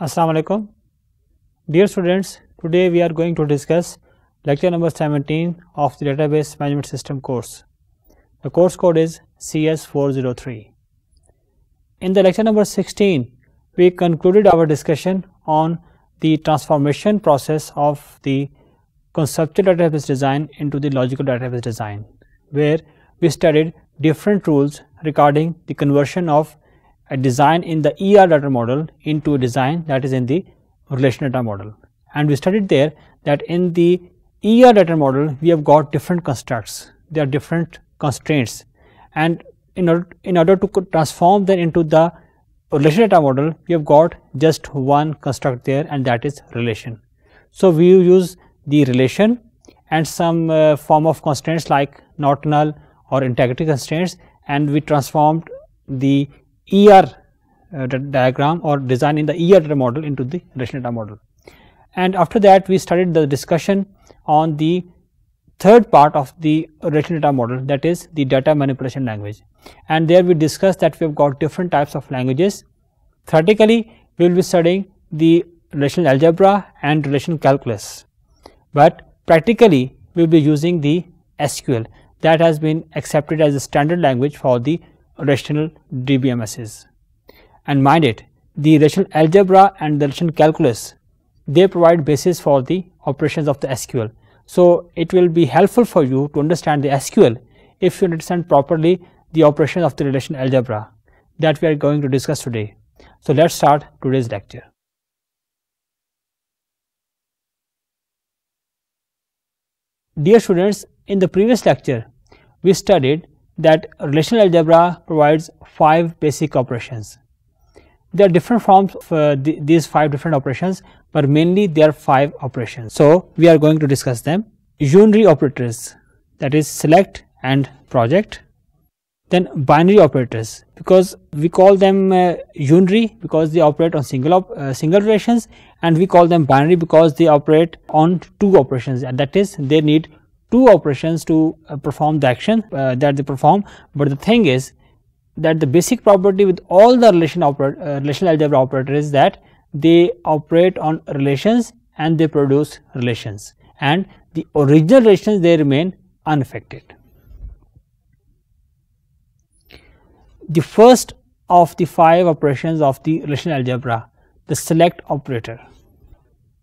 Assalamu alaikum. Dear students, today we are going to discuss lecture number 17 of the database management system course. The course code is CS403. In the lecture number 16, we concluded our discussion on the transformation process of the conceptual database design into the logical database design, where we studied different rules regarding the conversion of a design in the ER data model into a design that is in the relation data model. And we studied there that in the ER data model, we have got different constructs, there are different constraints. And in order, in order to transform them into the relation data model, we have got just one construct there and that is relation. So, we use the relation and some uh, form of constraints like not null or integrity constraints and we transformed the ER uh, diagram or design in the ER model into the relational data model. And after that we started the discussion on the third part of the relational data model that is the data manipulation language. And there we discussed that we have got different types of languages. Theoretically we will be studying the relational algebra and relational calculus, but practically we will be using the SQL that has been accepted as a standard language for the rational DBMSs. And mind it, the rational algebra and the rational calculus, they provide basis for the operations of the SQL. So, it will be helpful for you to understand the SQL if you understand properly the operations of the relational algebra that we are going to discuss today. So, let us start today's lecture. Dear students, in the previous lecture, we studied that relational algebra provides five basic operations. There are different forms for uh, th these five different operations, but mainly there are five operations. So, we are going to discuss them. Unary operators that is select and project. Then binary operators because we call them uh, unary because they operate on single op uh, single relations and we call them binary because they operate on two operations and that is they need two operations to uh, perform the action uh, that they perform but the thing is that the basic property with all the relation uh, relational algebra operator is that they operate on relations and they produce relations and the original relations they remain unaffected. The first of the five operations of the relational algebra the select operator.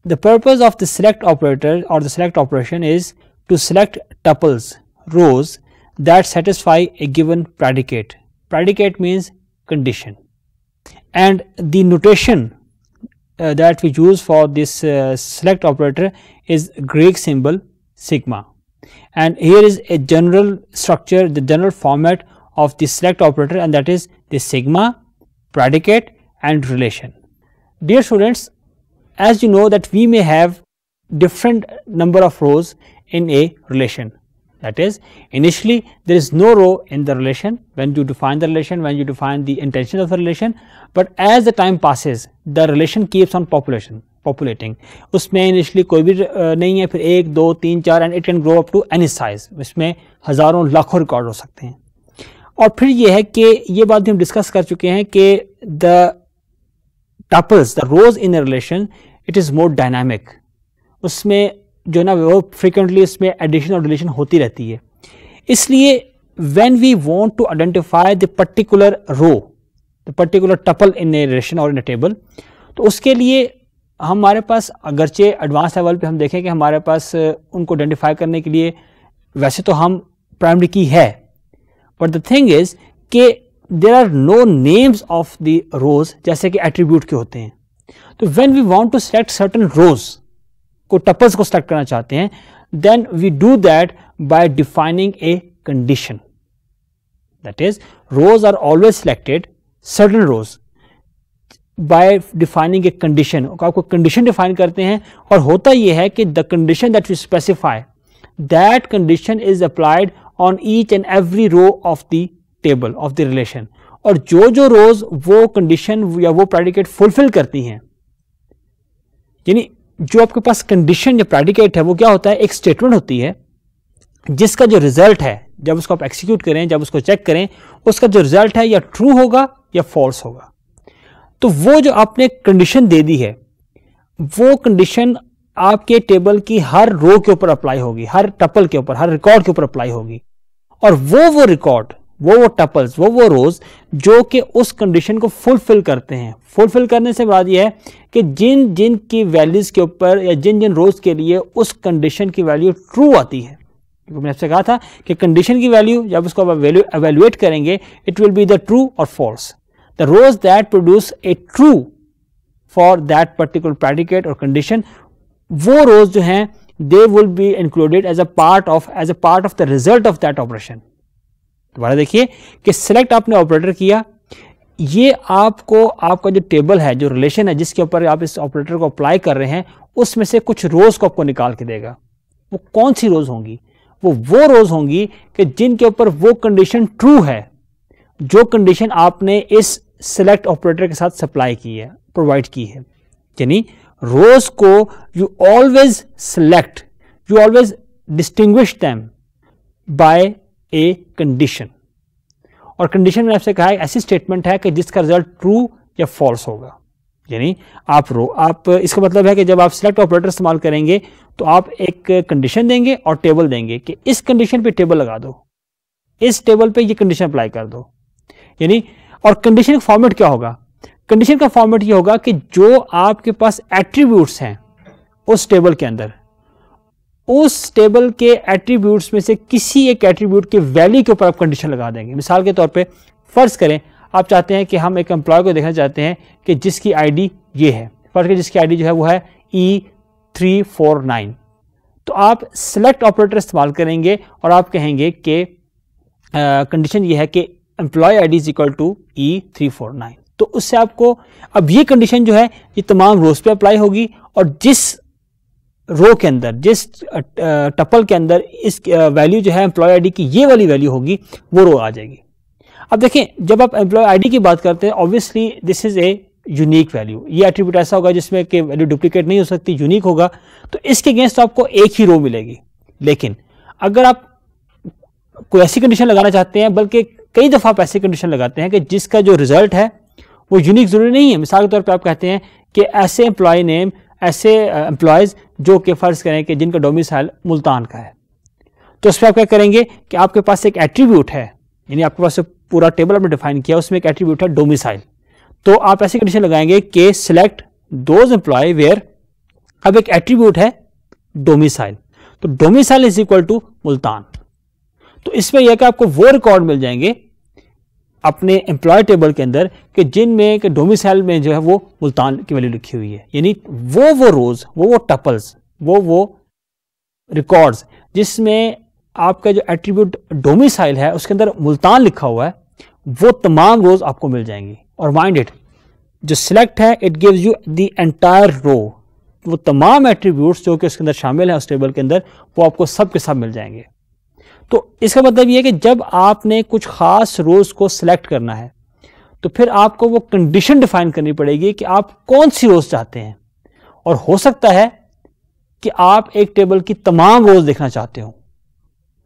The purpose of the select operator or the select operation is to select tuples, rows that satisfy a given predicate. Predicate means condition. And the notation uh, that we use for this uh, select operator is Greek symbol sigma. And here is a general structure, the general format of the select operator and that is the sigma, predicate and relation. Dear students, as you know that we may have different number of rows in a relation. That is initially there is no row in the relation when you define the relation, when you define the intention of the relation, but as the time passes the relation keeps on population populating. usme initially कोई भी nahi hai fir 1 2 3 4 and it can grow up to any size. इसमें हज़ारों लाखों record हो सकते हैं और फिर ये है कि ये बात hum discuss kar chuke hain ki the tuples the rows in a relation it is more dynamic usme जो है ना वो फ्रिक्वेंटली इसमें एडिशन और डिलीशन होती रहती है इसलिए when we want to identify the particular row the particular tuple in a relation or in a table तो उसके लिए हमारे पास अगरचे एडवांस लेवल पे हम देखें कि हमारे पास uh, उनको आइडेंटिफाई करने के लिए वैसे तो हम प्राइमरी की है बट द थिंग इज के there are no names of the rows जैसे कि एट्रीब्यूट के होते हैं तो when we want to select certain rows को टपल्स को सेलेक्ट करना चाहते हैं then we do that by defining a condition that is rows are always selected certain rows by defining a condition आपको condition define करते हैं और होता यह है कि the condition that we specify that condition is applied on each and every row of the table of the relation और जो जो रोज वो कंडीशन या वो प्रेडिकेट फुलफिल करती हैं यानी जो आपके पास कंडीशन या प्रेडिकेट है वो क्या होता है एक स्टेटमेंट होती है जिसका जो रिजल्ट है जब उसको आप एक्सिक्यूट करें जब उसको चेक करें उसका जो रिजल्ट है या ट्रू होगा या फॉल्स होगा तो वो जो आपने कंडीशन दे दी है वो कंडीशन आपके टेबल की हर रो के ऊपर अप्लाई होगी हर टपल के ऊपर हर रिकॉर्ड के ऊपर अप्लाई होगी और वो वो रिकॉर्ड वो वो टपल्स वो वो रोज जो कि उस कंडीशन को फुलफिल करते हैं फुलफिल करने से बात यह है कि जिन जिन की वैल्यूज़ के ऊपर या जिन जिन रोज़ के लिए उस कंडीशन की वैल्यू ट्रू आती है तो मैंने आपसे कहा था कि कंडीशन की वैल्यू जब उसको आप करेंगे it will be the true और false the rows that produce a true for that particular predicate और कंडीशन वो रोज जो है they will be included as a part of as a part of the result of that operation दोबारा देखिए कि select आपने operator किया ये आपको आपका जो टेबल है जो रिलेशन है जिसके ऊपर आप इस ऑपरेटर को अप्लाई कर रहे हैं उसमें से कुछ रोज़ को आपको निकाल के देगा वो कौन सी रोज़ होंगी वो वो रोज़ होंगी कि जिनके ऊपर वो कंडीशन ट्रू है जो कंडीशन आपने इस सिलेक्ट ऑपरेटर के साथ सप्लाई की है प्रोवाइड की है यानी रोज को you always select you always distinguish them by a condition और कंडीशन में आपसे कहा है ऐसी स्टेटमेंट है कि जिसका रिजल्ट ट्रू या फॉल्स होगा यानी आप रो आप इसका मतलब है कि जब आप सिलेक्ट ऑपरेटर इस्तेमाल करेंगे तो आप एक कंडीशन देंगे और टेबल देंगे कि इस कंडीशन पे टेबल लगा दो इस टेबल पे ये कंडीशन अप्लाई कर दो यानी और कंडीशन का फॉर्मेट क्या होगा कंडीशन का फॉर्मेट ये होगा कि जो आपके पास एट्रीब्यूट्स हैं उस टेबल के अंदर उस टेबल के एट्रीब्यूट्स में से किसी एक एट्रीब्यूट के वैल्यू के ऊपर आप कंडीशन लगा देंगे मिसाल के तौर पे फर्ज करें आप चाहते हैं कि हम एक एम्प्लॉय को देखना चाहते हैं कि जिसकी आईडी ये है फर्ज करें जिसकी आईडी जो है वो है ई थ्री फोर नाइन तो आप सिलेक्ट ऑपरेटर इस्तेमाल करेंगे और आप कहेंगे कि कंडीशन ये है कि employee I D is equal to E three four nine तो उससे आपको अब ये कंडीशन जो है ये तमाम रोज पे अप्लाई होगी और जिस रो के अंदर जिस टपल के अंदर इस वैल्यू जो है एम्प्लॉय आईडी की ये वाली वैल्यू होगी वो रो आ जाएगी अब देखें जब आप एम्प्लॉय आईडी की बात करते हैं obviously this is a unique value ये एट्रीब्यूट ऐसा होगा जिसमें कि वैल्यू डुप्लीकेट नहीं हो सकती यूनिक होगा तो इसके अगेंस्ट आपको एक ही रो मिलेगी लेकिन अगर आप कोई ऐसी कंडीशन लगाना चाहते हैं बल्कि कई दफ़ा आप ऐसी कंडीशन लगाते हैं कि जिसका जो रिजल्ट है वो यूनिक ज़रूरी नहीं है मिसाल के तौर पर आप कहते हैं कि ऐसे एम्प्लॉय नेम ऐसे एम्प्लॉयज़ जो कि फ़र्ज़ करें कि जिनका डोमिसाइल मुल्तान का है तो उसमें आप क्या करेंगे कि आपके पास एक एट्रीब्यूट है यानी आपके पास पूरा टेबल आपने डिफाइन किया उसमें एक एट्रीब्यूट है डोमिसाइल तो आप ऐसी कंडीशन लगाएंगे कि सिलेक्ट दोज एम्प्लॉय वेयर अब एक एट्रीब्यूट है डोमिसाइल तो domicile is equal to Multan तो इसमें यह कि आपको वो रिकॉर्ड मिल जाएंगे अपने एम्प्लॉय टेबल के अंदर कि जिनमें के डोमिसाइल में जो है वो मुल्तान की वैल्यू लिखी हुई है यानी वो वो रोज वो वो टपल्स वो वो रिकॉर्ड्स जिसमें आपका जो एट्रीब्यूट डोमिसाइल है उसके अंदर मुल्तान लिखा हुआ है वो तमाम रोज आपको मिल जाएंगी और माइंड इट जो सिलेक्ट है it gives you the entire row वो तमाम एट्रीब्यूट्स जो कि उसके अंदर शामिल है उस टेबल के अंदर वो आपको सब के सब मिल जाएंगे तो इसका मतलब यह कि जब आपने कुछ खास रोज को सिलेक्ट करना है तो फिर आपको वो कंडीशन डिफाइन करनी पड़ेगी कि आप कौन सी रोज चाहते हैं और हो सकता है कि आप एक टेबल की तमाम रोज देखना चाहते हो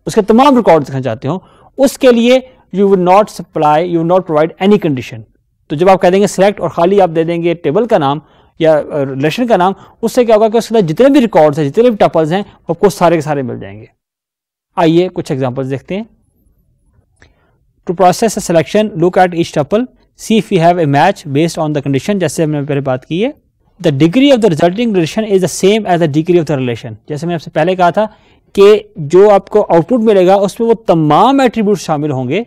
उसके तमाम रिकॉर्ड देखना चाहते हो उसके लिए you would not supply you not provide any condition तो जब आप कह देंगे सिलेक्ट और खाली आप दे देंगे टेबल का नाम या रिलेशन uh, का नाम उससे क्या होगा कि उसके अंदर जितने भी रिकॉर्ड्स हैं जितने भी टपल्स हैं आपको सारे के सारे मिल जाएंगे आइए कुछ एग्जाम्पल्स देखते हैं to process a selection look at each tuple see if you have a match based on the condition जैसे हमने पहले बात की है the degree of the resulting relation is the same as the degree of the relation जैसे मैंने आपसे पहले कहा था कि जो आपको आउटपुट मिलेगा उसमें वो तमाम एट्रीब्यूट शामिल होंगे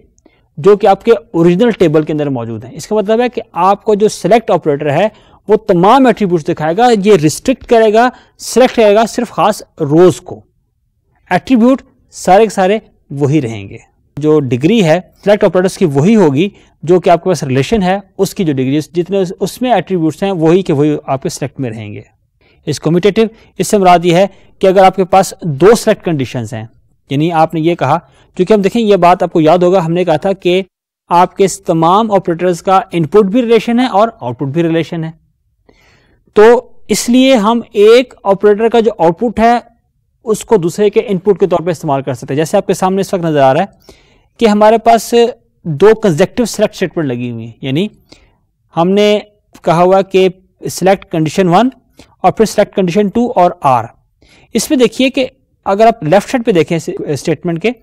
जो कि आपके ओरिजिनल टेबल के अंदर मौजूद हैं इसका मतलब है कि आपको जो सिलेक्ट ऑपरेटर है वो तमाम एट्रीब्यूट दिखाएगा ये रिस्ट्रिक्ट करेगा सिलेक्ट करेगा सिर्फ खास रोज को एट्रीब्यूट सारे के सारे वही रहेंगे जो डिग्री है सिलेक्ट ऑपरेटर्स की वही होगी जो कि आपके पास रिलेशन है उसकी जो डिग्री जितने उसमें एट्रीब्यूट्स हैं वही के वही आपके सिलेक्ट में रहेंगे इस कॉम्पिटेटिव इससे मुराद ये है कि अगर आपके पास दो सिलेक्ट कंडीशंस हैं यानी आपने ये कहा क्योंकि हम देखें ये बात आपको याद होगा हमने कहा था कि आपके तमाम ऑपरेटर्स का इनपुट भी रिलेशन है और आउटपुट भी रिलेशन है तो इसलिए हम एक ऑपरेटर का जो आउटपुट है उसको दूसरे के इनपुट के तौर पर इस्तेमाल कर सकते हैं जैसे आपके सामने इस वक्त नज़र आ रहा है कि हमारे पास दो कंजेक्टिव सेलेक्ट स्टेटमेंट लगी हुई है यानी हमने कहा हुआ कि सिलेक्ट कंडीशन वन और फिर सिलेक्ट कंडीशन टू और आर इसमें देखिए कि अगर आप लेफ्ट साइड पे देखें स्टेटमेंट के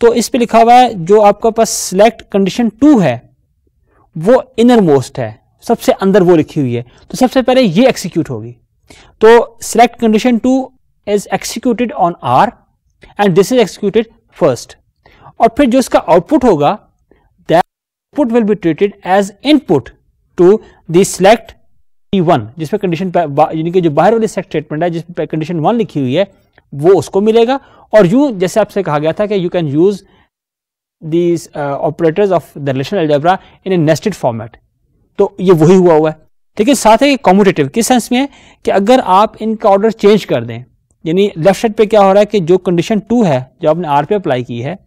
तो इस पे लिखा हुआ है जो आपके पास सिलेक्ट कंडीशन टू है वो इनर मोस्ट है सबसे अंदर वो लिखी हुई है तो सबसे पहले ये एक्सिक्यूट होगी तो select condition two is executed on R and this is executed first और फिर जो इसका output होगा that output will be treated as input to the select T1 जिसपे कंडीशन यानी कि जो बाहर वाली सेक्ट स्टेटमेंट है जिसपे कंडीशन वन लिखी हुई है वो उसको मिलेगा और यू जैसे आपसे कहा गया था कि you can use these uh, operators of the relational algebra in a nested format तो ये वही हुआ हुआ है लेकिन साथ ही कॉम्यूटेटिव किस सेंस में है कि अगर आप इनका ऑर्डर चेंज कर दें यानी लेफ्ट साइड पे क्या हो रहा है कि जो कंडीशन टू है जो आपने आर पे अप्लाई की है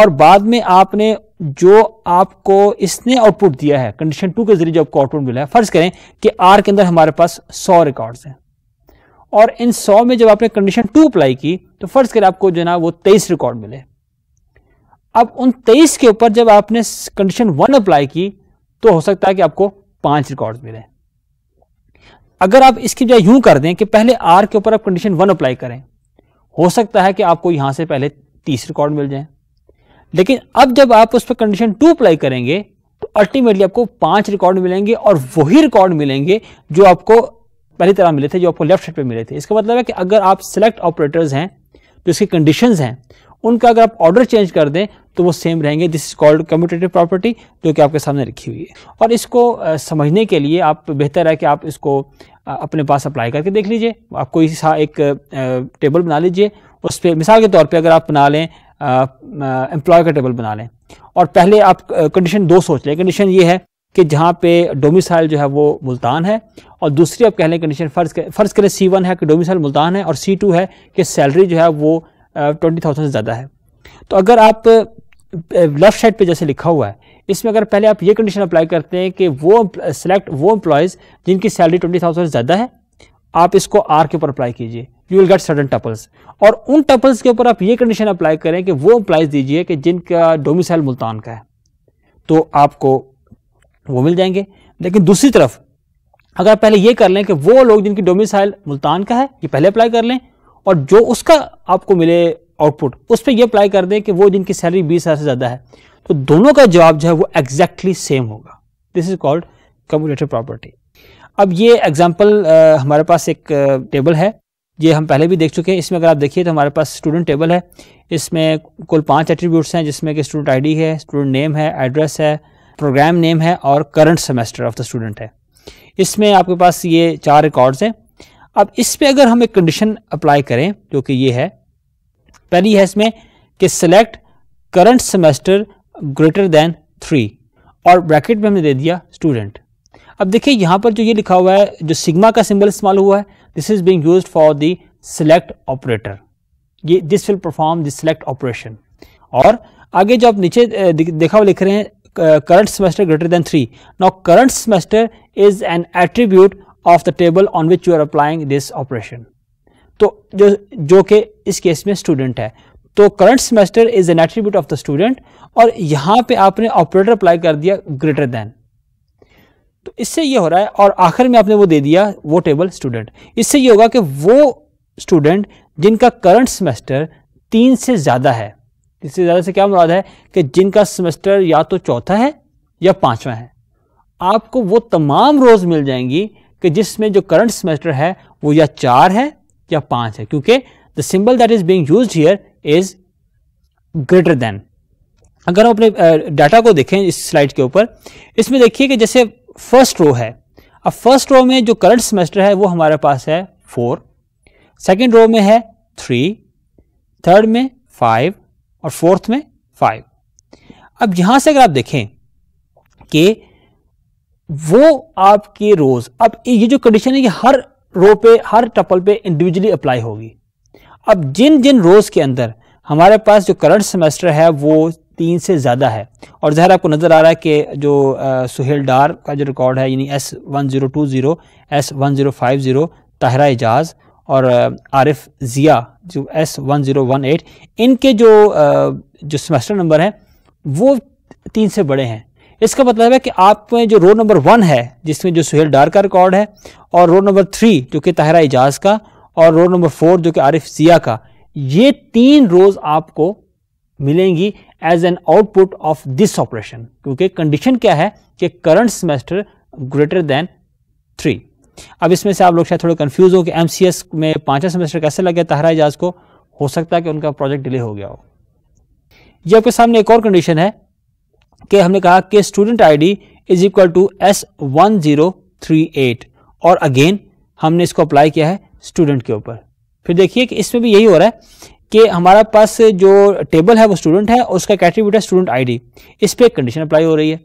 और बाद में आपने जो आपको इसने आउटपुट दिया है कंडीशन टू के जरिए जो आपको आउटपुट मिला है फर्ज करें कि आर के अंदर हमारे पास सौ रिकॉर्ड है और इन सौ में जब आपने कंडीशन टू अप्लाई की तो फर्ज करें आपको जो ना वो तेईस रिकॉर्ड मिले अब उन तेईस के ऊपर जब आपने कंडीशन वन अप्लाई की तो हो सकता है कि आपको पांच रिकॉर्ड मिले अगर आप इसकी बजाय यूं कर दें कि पहले आर के ऊपर आप कंडीशन वन अप्लाई करें हो सकता है कि आपको यहां से पहले तीस रिकॉर्ड मिल जाए लेकिन अब जब आप उस पर कंडीशन टू अप्लाई करेंगे तो अल्टीमेटली आपको पांच रिकॉर्ड मिलेंगे और वही रिकॉर्ड मिलेंगे जो आपको पहली तरह मिले थे जो आपको लेफ्ट साइड पर मिले थे इसका मतलब है कि अगर आप सिलेक्ट ऑपरेटर्स हैं जो इसकी कंडीशन हैं उनका अगर आप ऑर्डर चेंज कर दें तो वो सेम रहेंगे this is called commutative property जो कि आपके सामने रखी हुई है और इसको समझने के लिए आप बेहतर है कि आप इसको अपने पास अप्लाई करके देख लीजिए आप कोई सा एक टेबल बना लीजिए उस पर मिसाल के तौर पे अगर आप बना लें एम्प्लॉय का टेबल बना लें और पहले आप कंडीशन दो सोच लें कंडीशन ये है कि जहाँ पे डोमिसाइल जो है वो मुल्तान है और दूसरी आप कह लें कंडीशन फ़र्ज़ करें फ़र्ज़ करें सी वन है कि डोमिसाइल मुल्तान है और सी टू है कि सैलरी जो है वो ट्वेंटी थाउजेंड से ज़्यादा है तो अगर आप लेफ्ट साइड पे जैसे लिखा हुआ है इसमें अगर पहले आप ये कंडीशन अप्लाई करते हैं कि वो सेलेक्ट वो एम्प्लॉयज़ जिनकी सैलरी ट्वेंटी थाउजेंड ज़्यादा है आप इसको आर के ऊपर अप्लाई कीजिए you will get certain tuples और उन टपल्स के ऊपर आप ये कंडीशन अप्लाई करें कि वो एम्प्लाइज दीजिए कि जिनका डोमिसाइल मुल्तान का है तो आपको वो मिल जाएंगे लेकिन दूसरी तरफ अगर पहले ये कर लें कि वो लोग जिनकी डोमिसाइल मुल्तान का है ये पहले अप्लाई कर लें और जो उसका आपको मिले आउटपुट उस पर यह अप्लाई कर दें कि वो जिनकी सैलरी बीस हज़ार से ज़्यादा है तो दोनों का जवाब जो है वो एग्जैक्टली सेम होगा this is called cumulative property अब ये एग्जाम्पल हमारे पास एक टेबल है ये हम पहले भी देख चुके हैं इसमें अगर आप देखिए तो हमारे पास स्टूडेंट टेबल है इसमें कुल पांच एट्रीब्यूट्स हैं जिसमें कि स्टूडेंट आईडी है स्टूडेंट नेम है एड्रेस है प्रोग्राम नेम है और current semester of the student है इसमें आपके पास ये चार रिकॉर्ड्स हैं अब इस पे अगर हम एक कंडीशन अप्लाई करें जो कि ये है पहली है इसमें कि select current semester greater than three और ब्रैकेट में हमने दे दिया स्टूडेंट अब देखिए यहां पर जो ये लिखा हुआ है जो सिग्मा का सिंबल इस्तेमाल हुआ है this is being used for the select operator ये this will perform the select operation और आगे जो आप नीचे देखा हुआ लिख रहे हैं current semester greater than three now current semester is an attribute of the table on which you are applying this operation तो जो जो कि इस केस में स्टूडेंट है तो current semester is an attribute of the student और यहां पे आपने ऑपरेटर अप्लाई कर दिया ग्रेटर देन तो इससे ये हो रहा है और आखिर में आपने वो दे दिया वो टेबल स्टूडेंट इससे ये होगा कि वो स्टूडेंट जिनका करंट सेमेस्टर तीन से ज़्यादा है इससे ज़्यादा से क्या मुराद है कि जिनका सेमेस्टर या तो चौथा है या पांचवा है आपको वो तमाम रोज़ मिल जाएंगी कि जिसमें जो करंट सेमेस्टर है वो या चार है या पांच है क्योंकि the symbol that is being use here is greater than अगर हम अपने डाटा को देखें इस स्लाइड के ऊपर इसमें देखिए कि जैसे फर्स्ट रो है अब फर्स्ट रो में जो करंट सेमेस्टर है वो हमारे पास है फोर सेकेंड रो में है थ्री थर्ड में फाइव और फोर्थ में फाइव अब यहां से अगर आप देखें कि वो आपके रोज अब ये जो कंडीशन है ये हर रो पे हर टपल पे इंडिविजुअली अप्लाई होगी अब जिन जिन रोज के अंदर हमारे पास जो करंट सेमेस्टर है वो तीन से ज़्यादा है और ज़ाहिर आपको नज़र आ रहा है कि जो आ, सुहेल डार का जो रिकॉर्ड है यानी S one zero two zero S one zero five zero Tahira Ejaz और आरिफ ज़िया जो S one zero one eight इनके जो आ, जो सेमेस्टर नंबर हैं वो तीन से बड़े हैं इसका मतलब है कि आप में जो रोल नंबर वन है जिसमें जो सुहेल डार का रिकॉर्ड है और रोल नंबर थ्री जो कि ताहरा एजाज का और रोल नंबर फोर जो कि आरिफ सिया का ये तीन रोज आपको मिलेंगी as an output of this operation क्योंकि कंडीशन क्या है कि current semester greater than three अब इसमें से आप लोग शायद थोड़े कंफ्यूज हो कि एम में पांचवा सेमेस्टर कैसे लग गया ताहरा एजाज को हो सकता है कि उनका प्रोजेक्ट डिले हो गया हो यह आपके सामने एक और कंडीशन है कि हमने कहा कि student ID is equal to S one zero three eight और अगेन हमने इसको अप्लाई किया है स्टूडेंट के ऊपर फिर देखिए कि इसमें भी यही हो रहा है कि हमारा पास जो टेबल है वो स्टूडेंट है और उसका कैटेगरी है स्टूडेंट आईडी इस पर कंडीशन अप्लाई हो रही है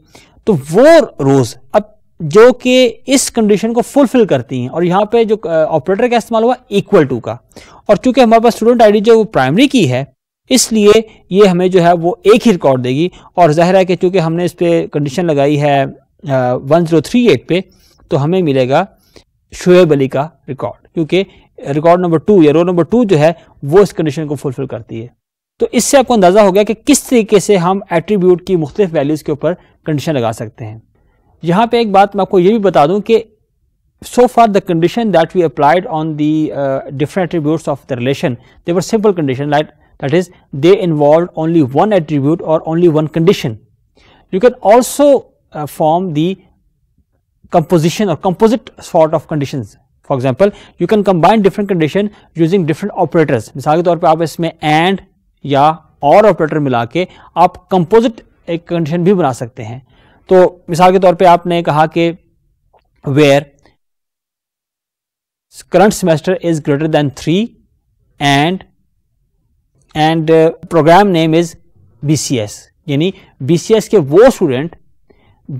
तो वो रोज अब जो कि इस कंडीशन को फुलफिल करती हैं और यहाँ पे जो ऑपरेटर का इस्तेमाल हुआ इक्वल टू का और चूंकि हमारे पास स्टूडेंट आईडी जो प्राइमरी की है इसलिए ये हमें जो है वो एक ही रिकॉर्ड देगी और ज़ाहिर है कि चूँकि हमने इस पर कंडीशन लगाई है वन ज़ीरो थ्री एट पे तो हमें मिलेगा शुएब अली का रिकॉर्ड क्योंकि रिकॉर्ड नंबर टू या रो नंबर टू जो है वो इस कंडीशन को फुलफिल करती है तो इससे आपको अंदाज़ा हो गया कि किस तरीके से हम एट्रीब्यूट की मुख्तलिफ वैल्यूज़ के ऊपर कंडीशन लगा सकते हैं यहाँ पर एक बात मैं आपको ये भी बता दूँ कि so far the condition that we applied on the uh, different attributes of the relation they were simple condition like that is they involved only one attribute or only one condition. You can also uh, form the composition or composite sort of conditions. For example, you can combine different condition using different operators. misal ke taur pe aap isme and ya or operator mila ke aap composite ek condition bhi bana sakte hain to misal ke taur pe aapne kaha ke where current semester is greater than 3 and and program name is is यानी BCS के वो student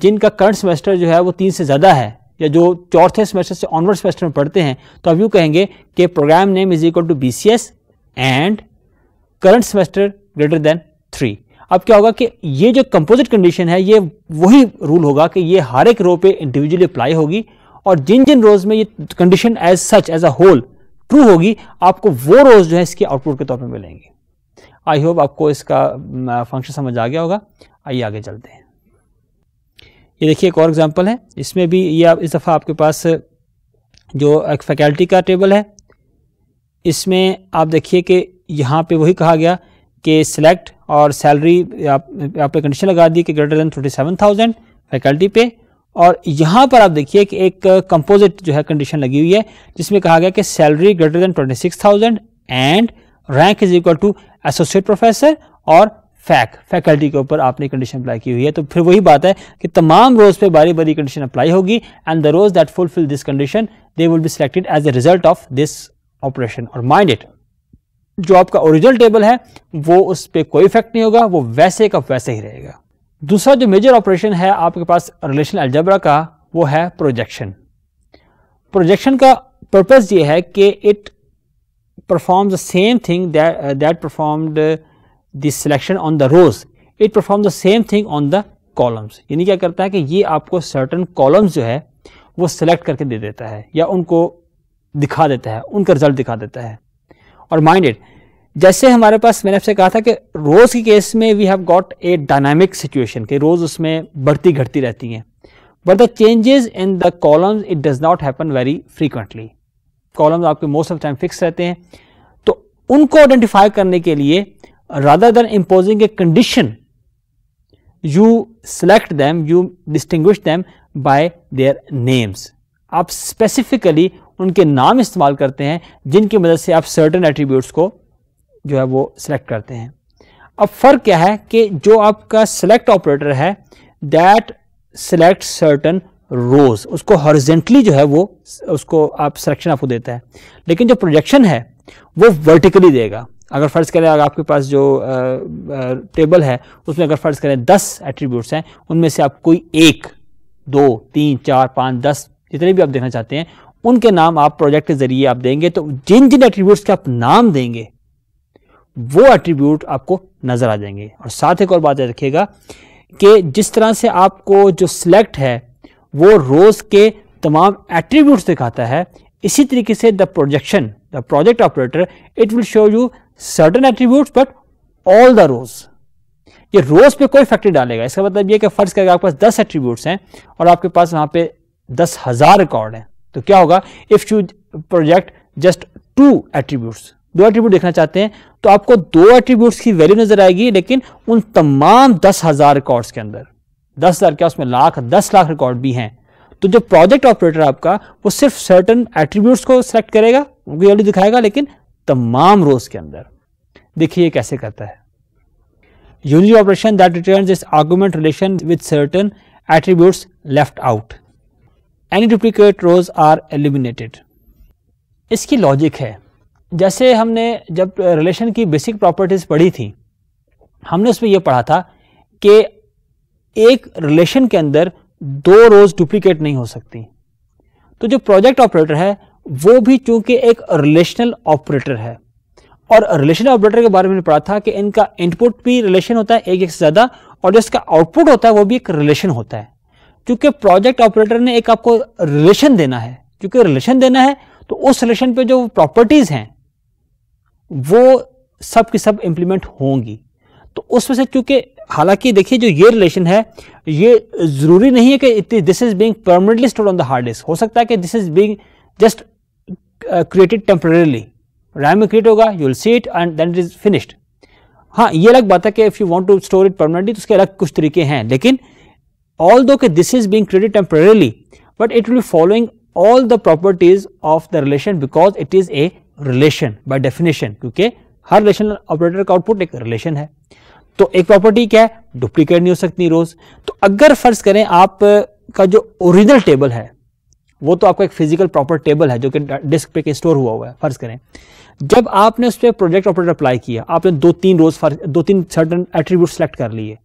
जिनका current semester जो है वो तीन से ज़्यादा है या जो चौथे सेमेस्टर से ऑनवर्ड सेमेस्टर में पढ़ते हैं तो अब यू कहेंगे कि program name is equal to B C S and current semester greater than three अब क्या होगा कि ये जो कंपोजिट कंडीशन है ये वही रूल होगा कि ये हर एक रो पे इंडिविजुअली अप्लाई होगी और जिन जिन रोज में ये condition as such as a whole true होगी आपको वो रोज जो है इसके आउटपुट के तौर पर मिलेंगे आई होप आपको इसका फंक्शन समझ आ गया होगा आइए आगे चलते हैं ये देखिए एक और एग्जांपल है इसमें भी ये आप इस दफ़ा आपके पास जो एक फैकल्टी का टेबल है इसमें आप देखिए कि यहाँ पे वही कहा गया कि सिलेक्ट और सैलरी आप पे कंडीशन लगा दी कि ग्रेटर देन थर्टी फैकल्टी पे और यहाँ पर आप देखिए कि एक कंपोजिट जो है कंडीशन लगी हुई है जिसमें कहा गया कि salary greater than twenty and rank is equal to associate professor और फैक फैकल्टी के ऊपर आपने कंडीशन अप्लाई की हुई है तो फिर वही बात है कि तमाम रोज पे बारी बारी कंडीशन अप्लाई होगी and the rows that fulfil this condition they will be selected as a result of this operation और माइंड इट जो आपका ओरिजिनल टेबल है वो उस पर कोई इफेक्ट नहीं होगा वो वैसे का वैसे ही रहेगा दूसरा जो मेजर ऑपरेशन है आपके पास रिलेशन एल्जबरा का वो है प्रोजेक्शन प्रोजेक्शन का पर्पज़ ये है कि it performs the same thing that, uh, that performed uh, the selection on the rows it performs the same thing on the columns yani kya karta hai ki ye aapko certain columns jo hai wo select karke de deta hai ya unko dikha deta hai unka result dikha deta hai aur mind it जैसे हमारे पास मैंने आपसे कहा था कि रोज़ की case में we have got a dynamic situation कि रोज़ उसमें बढ़ती घटती रहती हैं but the changes in the columns it does not happen very frequently columns आपके मोस्ट ऑफ टाइम फिक्स रहते हैं तो उनको आइडेंटिफाई करने के लिए rather than imposing a condition you select them you distinguish them by their names आप specifically उनके नाम इस्तेमाल करते हैं जिनकी मदद से आप सर्टन एट्रीब्यूट्स को जो है वो सिलेक्ट करते हैं अब फ़र्क क्या है कि जो आपका सिलेक्ट ऑपरेटर है दैट सेलेक्ट सर्टन रोज़ उसको हॉरिजेंटली जो है वो उसको आप सिलेक्शन आपको देता है लेकिन जो प्रोजेक्शन है वो वर्टिकली देगा अगर फ़र्ज़ करें अगर आपके पास जो टेबल है उसमें अगर फ़र्ज़ करें दस एट्रीब्यूट हैं उनमें से आप कोई एक दो तीन चार पाँच दस जितने भी आप देखना चाहते हैं उनके नाम आप प्रोजेक्ट के ज़रिए आप देंगे तो जिन जिन एट्रीब्यूट्स के आप नाम देंगे वो एट्रीब्यूट आपको नज़र आ जाएंगे और साथ एक और बात रखिएगा कि जिस तरह से आपको जो सिलेक्ट है वो रोज के तमाम एट्रीब्यूट्स दिखाता है इसी तरीके से the projection the project operator it will show you certain attributes but all the rows ये रोज पे कोई फैक्टर डालेगा इसका मतलब ये कि फर्ज करके आपके पास दस एट्रीब्यूट्स हैं और आपके पास वहां पे दस हजार रिकॉर्ड हैं तो क्या होगा if you project just two attributes दो एट्रीब्यूट देखना चाहते हैं तो आपको दो एट्रीब्यूट्स की वैल्यू नजर आएगी लेकिन उन तमाम दस हजार रिकॉर्ड्स के अंदर दस हज़ार क्या उसमें लाख दस लाख रिकॉर्ड भी हैं तो जो प्रोजेक्ट ऑपरेटर आपका वो सिर्फ सर्टन एट्रीब्यूट को सिलेक्ट करेगा उनको वैल्यू दिखाएगा लेकिन तमाम रोज के अंदर देखिए ये कैसे करता है unary operation that return this argument relation with certain attribute left out any duplicate rows are eliminated इसकी लॉजिक है जैसे हमने जब रिलेशन की बेसिक प्रॉपर्टीज़ पढ़ी थी हमने उसमें यह पढ़ा था कि एक रिलेशन के अंदर दो रोज डुप्लीकेट नहीं हो सकती तो जो प्रोजेक्ट ऑपरेटर है वो भी चूंकि एक रिलेशनल ऑपरेटर है और रिलेशन ऑपरेटर के बारे में पढ़ा था कि इनका इनपुट भी रिलेशन होता है एक एक से ज्यादा और जो इसका आउटपुट होता है वो भी एक रिलेशन होता है क्योंकि प्रोजेक्ट ऑपरेटर ने एक आपको रिलेशन देना है क्योंकि रिलेशन देना है तो उस रिलेशन पे जो प्रॉपर्टीज हैं वो सब की सब इंप्लीमेंट होंगी तो उसमें से क्योंकि हालांकि देखिए जो ये रिलेशन है ये ज़रूरी नहीं है कि this is being permanently store on the hard disk हो सकता है कि this is being just created temporarily RAM में क्रिएट होगा you will see it and then it is finished हाँ ये अलग बात है कि if you want to store it permanently तो उसके अलग कुछ तरीके हैं लेकिन although this is being created temporarily but it will be following all the properties of the relation because it is a relation by definition क्योंकि हर relation operator का आउटपुट एक रिलेशन है तो एक प्रॉपर्टी क्या है डुप्लीकेट नहीं हो सकती रोज तो अगर फर्ज करें आप का जो ओरिजिनल टेबल है वो तो आपका एक फिजिकल प्रॉपर टेबल है जो कि डिस्क पे स्टोर हुआ हुआ है फर्ज करें जब आपने उस पर प्रोजेक्ट ऑपरेटर अप्लाई किया आपने दो तीन रोज दो तीन सर्टन एट्रीब्यूट सेलेक्ट कर लिए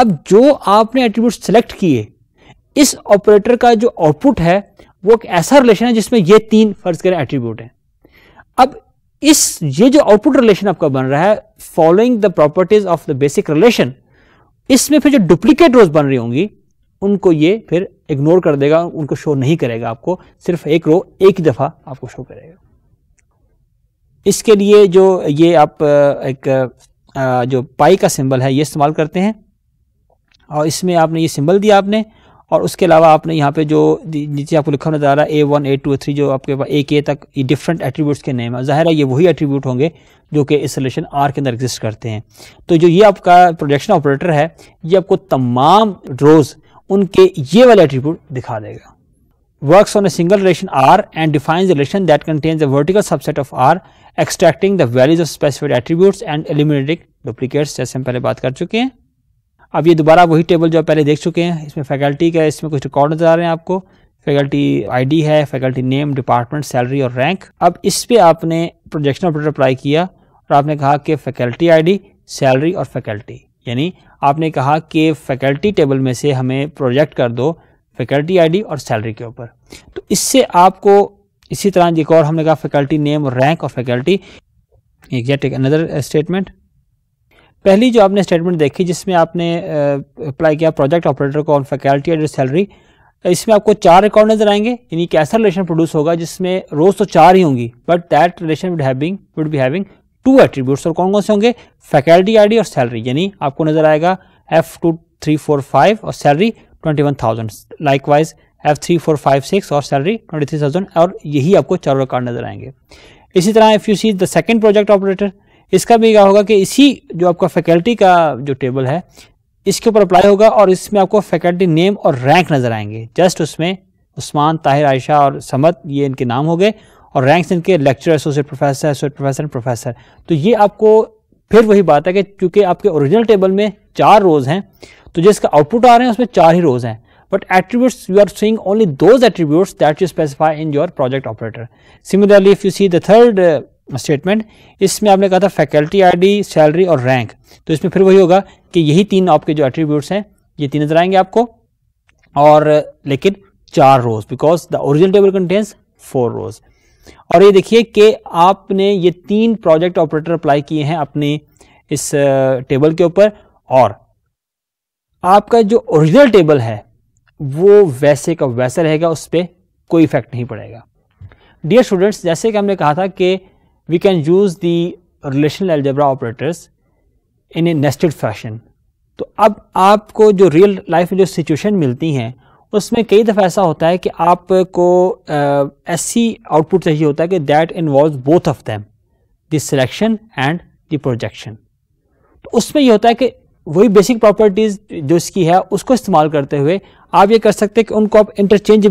अब जो आपने एट्रीब्यूट सेलेक्ट किए इस ऑपरेटर का जो आउटपुट है वो एक ऐसा रिलेशन है जिसमें ये तीन फर्ज करें एट्रीब्यूट हैं अब इस ये जो आउटपुट रिलेशन आपका बन रहा है following the properties of the basic relation इसमें फिर जो डुप्लीकेट रोज बन रही होंगी उनको ये फिर इग्नोर कर देगा उनको शो नहीं करेगा आपको सिर्फ एक रो एक ही दफ़ा आपको शो करेगा इसके लिए जो ये आप एक जो पाई का सिंबल है ये इस्तेमाल करते हैं और इसमें आपने ये सिंबल दिया आपने और उसके अलावा आपने यहाँ पे जो नीचे आपको लिखा नजर आ रहा है A one A two three जो आपके पास ए के तक डिफरेंट एट्रीब्यूट्स के नेम है ज़ाहिर है ये वही एट्रीब्यूट होंगे जो कि इस सोल्यूशन आर के अंदर एग्जिस्ट करते हैं तो जो ये आपका प्रोजेक्शन ऑपरेटर है ये आपको तमाम रोज़ उनके ये वाले एट्रीब्यूट दिखा देगा work on a single relation R and define relation that that contains vertical subset of R extracting the values of specific attribute and eliminating duplicates जैसे हम पहले बात कर चुके हैं अब ये दोबारा वही टेबल जो आप पहले देख चुके हैं इसमें फैकल्टी का इसमें कुछ रिकॉर्ड नजर आ रहे हैं आपको फैकल्टी आईडी है फैकल्टी नेम डिपार्टमेंट सैलरी और रैंक अब इस पर आपने प्रोजेक्शन ऑपरेटर अप्लाई किया और आपने कहा कि फैकल्टी आई सैलरी और फैकल्टी यानी आपने कहा कि फैकल्टी टेबल में से हमें प्रोजेक्ट कर दो फैकल्टी आईडी और सैलरी के ऊपर तो इससे आपको इसी तरह एक और हमने कहा फैकल्टी नेम रैंक और फैकल्टी एक अनदर स्टेटमेंट पहली जो आपने स्टेटमेंट देखी जिसमें आपने अप्लाई किया प्रोजेक्ट ऑपरेटर को ऑन फैकल्टी एंड सैलरी इसमें आपको चार रिकॉर्ड नजर आएंगे यानी कि ऐसा रिलेशन प्रोड्यूस होगा जिसमें रोज तो चार ही होंगी but that relation would having would be having two attributes और कौन कौन से होंगे फैकल्टी आईडी और सैलरी यानी आपको नजर आएगा F two three four five और salary twenty one thousand likewise F three four five six और सैलरी ट्वेंटी थ्री थाउजेंड और यही आपको चारों रिकॉर्ड नजर आएंगे इसी तरह if you see the second project operator इसका भी क्या होगा कि इसी जो आपका फैकल्टी का जो टेबल है इसके ऊपर अप्लाई होगा और इसमें आपको फैकल्टी नेम और रैंक नज़र आएंगे जस्ट उसमें उस्मान ताहिर आयशा और समत ये इनके नाम हो गए और रैंक्स इनके lecturer associate professor associate professor professor तो ये आपको फिर वही बात है कि चूंकि आपके ओरिजिनल टेबल में चार रोज़ हैं तो जिसका आउटपुट आ रहे हैं उसमें चार ही रोज़ हैं but attributes you are seeing only those attributes that you specify in your project operator similarly if you see the statement इसमें आपने कहा था फैकल्टी आईडी सैलरी और रैंक तो इसमें फिर वही होगा कि यही तीन आपके जो एट्रीब्यूट्स हैं ये तीन नजर आएंगे आपको और लेकिन चार rows because the original table contains four rows और ये देखिए कि आपने ये तीन प्रोजेक्ट ऑपरेटर अप्लाई किए हैं अपने इस टेबल के ऊपर और आपका जो ओरिजिनल टेबल है वो वैसे का वैसा रहेगा उस पर कोई इफेक्ट नहीं पड़ेगा डियर स्टूडेंट्स जैसे कि हमने कहा था कि we can use the relational algebra operators in a nested fashion. तो अब आपको जो रियल लाइफ में जो सिचुएशन मिलती हैं उसमें कई दफ़ा ऐसा होता है कि आपको ऐसी आउटपुट चाहिए होता है कि that involve both of them the selection and the projection तो उसमें ये होता है कि वही बेसिक प्रॉपर्टीज़ जो इसकी है उसको इस्तेमाल करते हुए आप ये कर सकते हैं कि उनको आप इंटरचेंज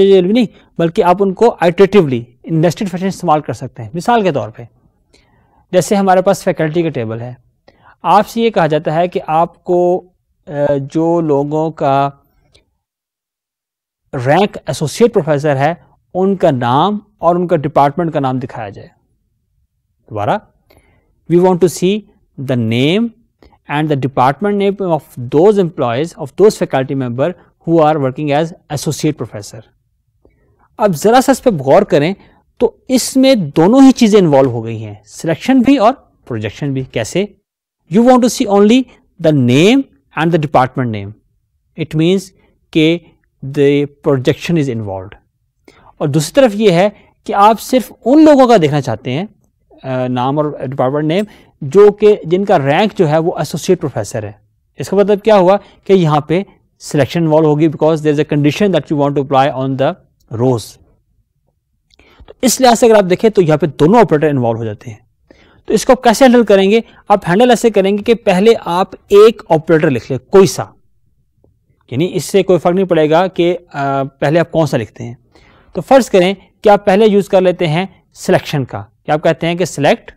नहीं बल्कि आप उनको आइट्रेटिवली इंडस्ट्रियल फैशन इस्तेमाल कर सकते हैं मिसाल के तौर पे जैसे हमारे पास फैकल्टी का टेबल है आपसे ये कहा जाता है कि आपको जो लोगों का रैंक एसोसिएट प्रोफेसर है उनका नाम और उनका डिपार्टमेंट का नाम दिखाया जाए दोबारा we want to see the name and the department name of those employees of those faculty member who are working as associate professor अब ज़रा सा इस पर गौर करें तो इसमें दोनों ही चीजें इन्वॉल्व हो गई हैं सिलेक्शन भी और प्रोजेक्शन भी कैसे you want to see only the name and the department name it means के द प्रोजेक्शन इज इन्वॉल्व और दूसरी तरफ ये है कि आप सिर्फ उन लोगों का देखना चाहते हैं नाम और डिपार्टमेंट नेम जो कि जिनका रैंक जो है वो एसोसिएट प्रोफेसर है इसका मतलब क्या हुआ कि यहाँ पे सिलेक्शन इन्वॉल्व होगी because there is a condition that you want to apply on the rows तो इस लिहाज से अगर आप देखें तो यहाँ पे दोनों ऑपरेटर इन्वॉल्व हो जाते हैं तो इसको आप कैसे हैंडल करेंगे आप हैंडल ऐसे करेंगे कि पहले आप एक ऑपरेटर लिख लें कोई सा यानी इससे कोई फर्क नहीं पड़ेगा कि पहले आप कौन सा लिखते हैं तो फर्ज करें कि आप पहले यूज़ कर लेते हैं सिलेक्शन का कि आप कहते हैं कि सिलेक्ट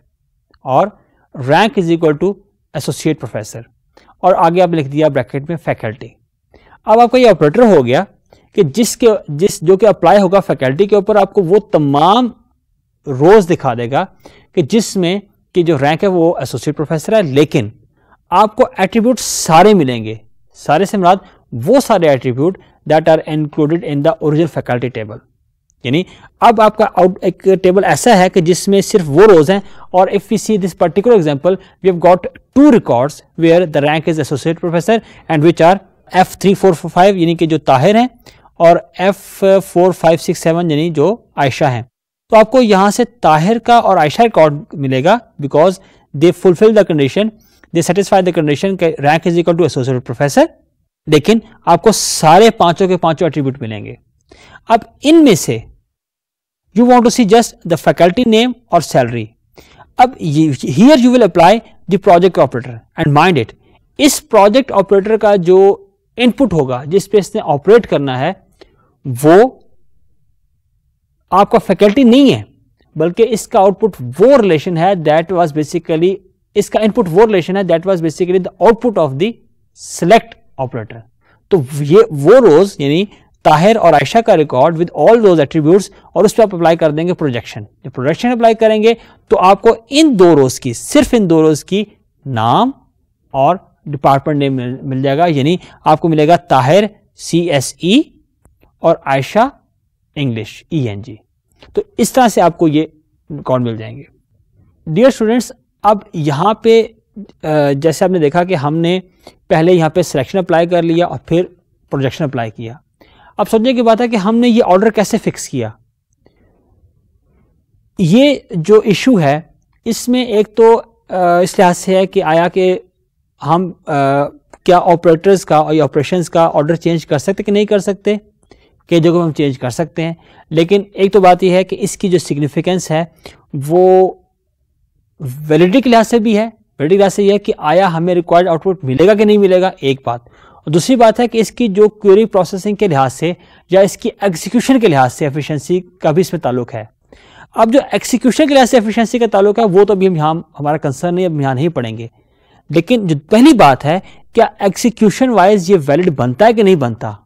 और rank is equal to associate professor और आगे आप लिख दिया ब्रैकेट में फैकल्टी अब आपका ये ऑपरेटर हो गया कि जिसके जिस जो कि अप्लाई होगा फैकल्टी के ऊपर आपको वो तमाम रोज दिखा देगा कि जिसमें कि जो रैंक है वो एसोसिएट प्रोफेसर है लेकिन आपको एट्रीब्यूट सारे मिलेंगे सारे से मुराद वो सारे attribute that are included in the original faculty table यानी अब आपका आउट एक टेबल ऐसा है कि जिसमें सिर्फ वो रोज हैं और if you see this particular example we have got two records where the rank is associate professor and which are F three four four five यानी कि जो ताहिर हैं और F four five six seven यानी जो आयशा है तो आपको यहां से ताहिर का और आयशा रिकॉर्ड मिलेगा because they fulfil the condition they satisfy the condition rank is equal to associate professor लेकिन आपको सारे पांचों के पांचों एट्रीब्यूट मिलेंगे अब इनमें से you want to see just the faculty name और सैलरी अब here you will apply the project operator and mind it इस प्रोजेक्ट ऑपरेटर का जो इनपुट होगा जिस पे इसने ऑपरेट करना है वो आपका फैकल्टी नहीं है बल्कि इसका आउटपुट वो रिलेशन है दैट वाज बेसिकली इसका इनपुट वो रिलेशन है that was basically the output of the select operator तो ये वो रोज यानी ताहिर और आयशा का record with all those attributes और उस पर आप अप्लाई कर देंगे प्रोजेक्शन जब प्रोजेक्शन अप्लाई करेंगे तो आपको इन दो रोज की सिर्फ इन दो रोज की नाम और डिपार्टमेंट नेम मिल जाएगा यानी आपको मिलेगा ताहिर सी एस ई और Ayesha English E N G तो इस तरह से आपको ये रिकॉर्ड मिल जाएंगे डियर स्टूडेंट्स अब यहां पे जैसे आपने देखा कि हमने पहले यहां पे सिलेक्शन अप्लाई कर लिया और फिर प्रोजेक्शन अप्लाई किया अब सोचने की बात है कि हमने ये ऑर्डर कैसे फिक्स किया ये जो इशू है इसमें एक तो इस लिहाज से है कि आया कि हम क्या ऑपरेटर्स का और ऑपरेशन का ऑर्डर चेंज कर सकते कि नहीं कर सकते कई जगहों पर हम चेंज कर सकते हैं लेकिन एक तो बात यह है कि इसकी जो सिग्निफिकेंस है वो वैलिडिटी के लिहाज से भी है वैलिडिटी लिहाज से यह है कि आया हमें रिक्वायर्ड आउटपुट मिलेगा कि नहीं मिलेगा एक बात और दूसरी बात है कि इसकी जो क्यूरी प्रोसेसिंग के लिहाज से या इसकी एग्जीक्यूशन के लिहाज से एफिशिएंसी का भी इसमें ताल्लुक है अब जो एग्जीक्यूशन के लिहाज से एफिशिएंसी का ताल्लुक है वो तो अभी हम यहाँ हमारा कंसर्न नहीं अब यहाँ नहीं पड़ेंगे लेकिन जो पहली बात है क्या एग्जीक्यूशन वाइज ये वैलिड बनता है कि नहीं बनता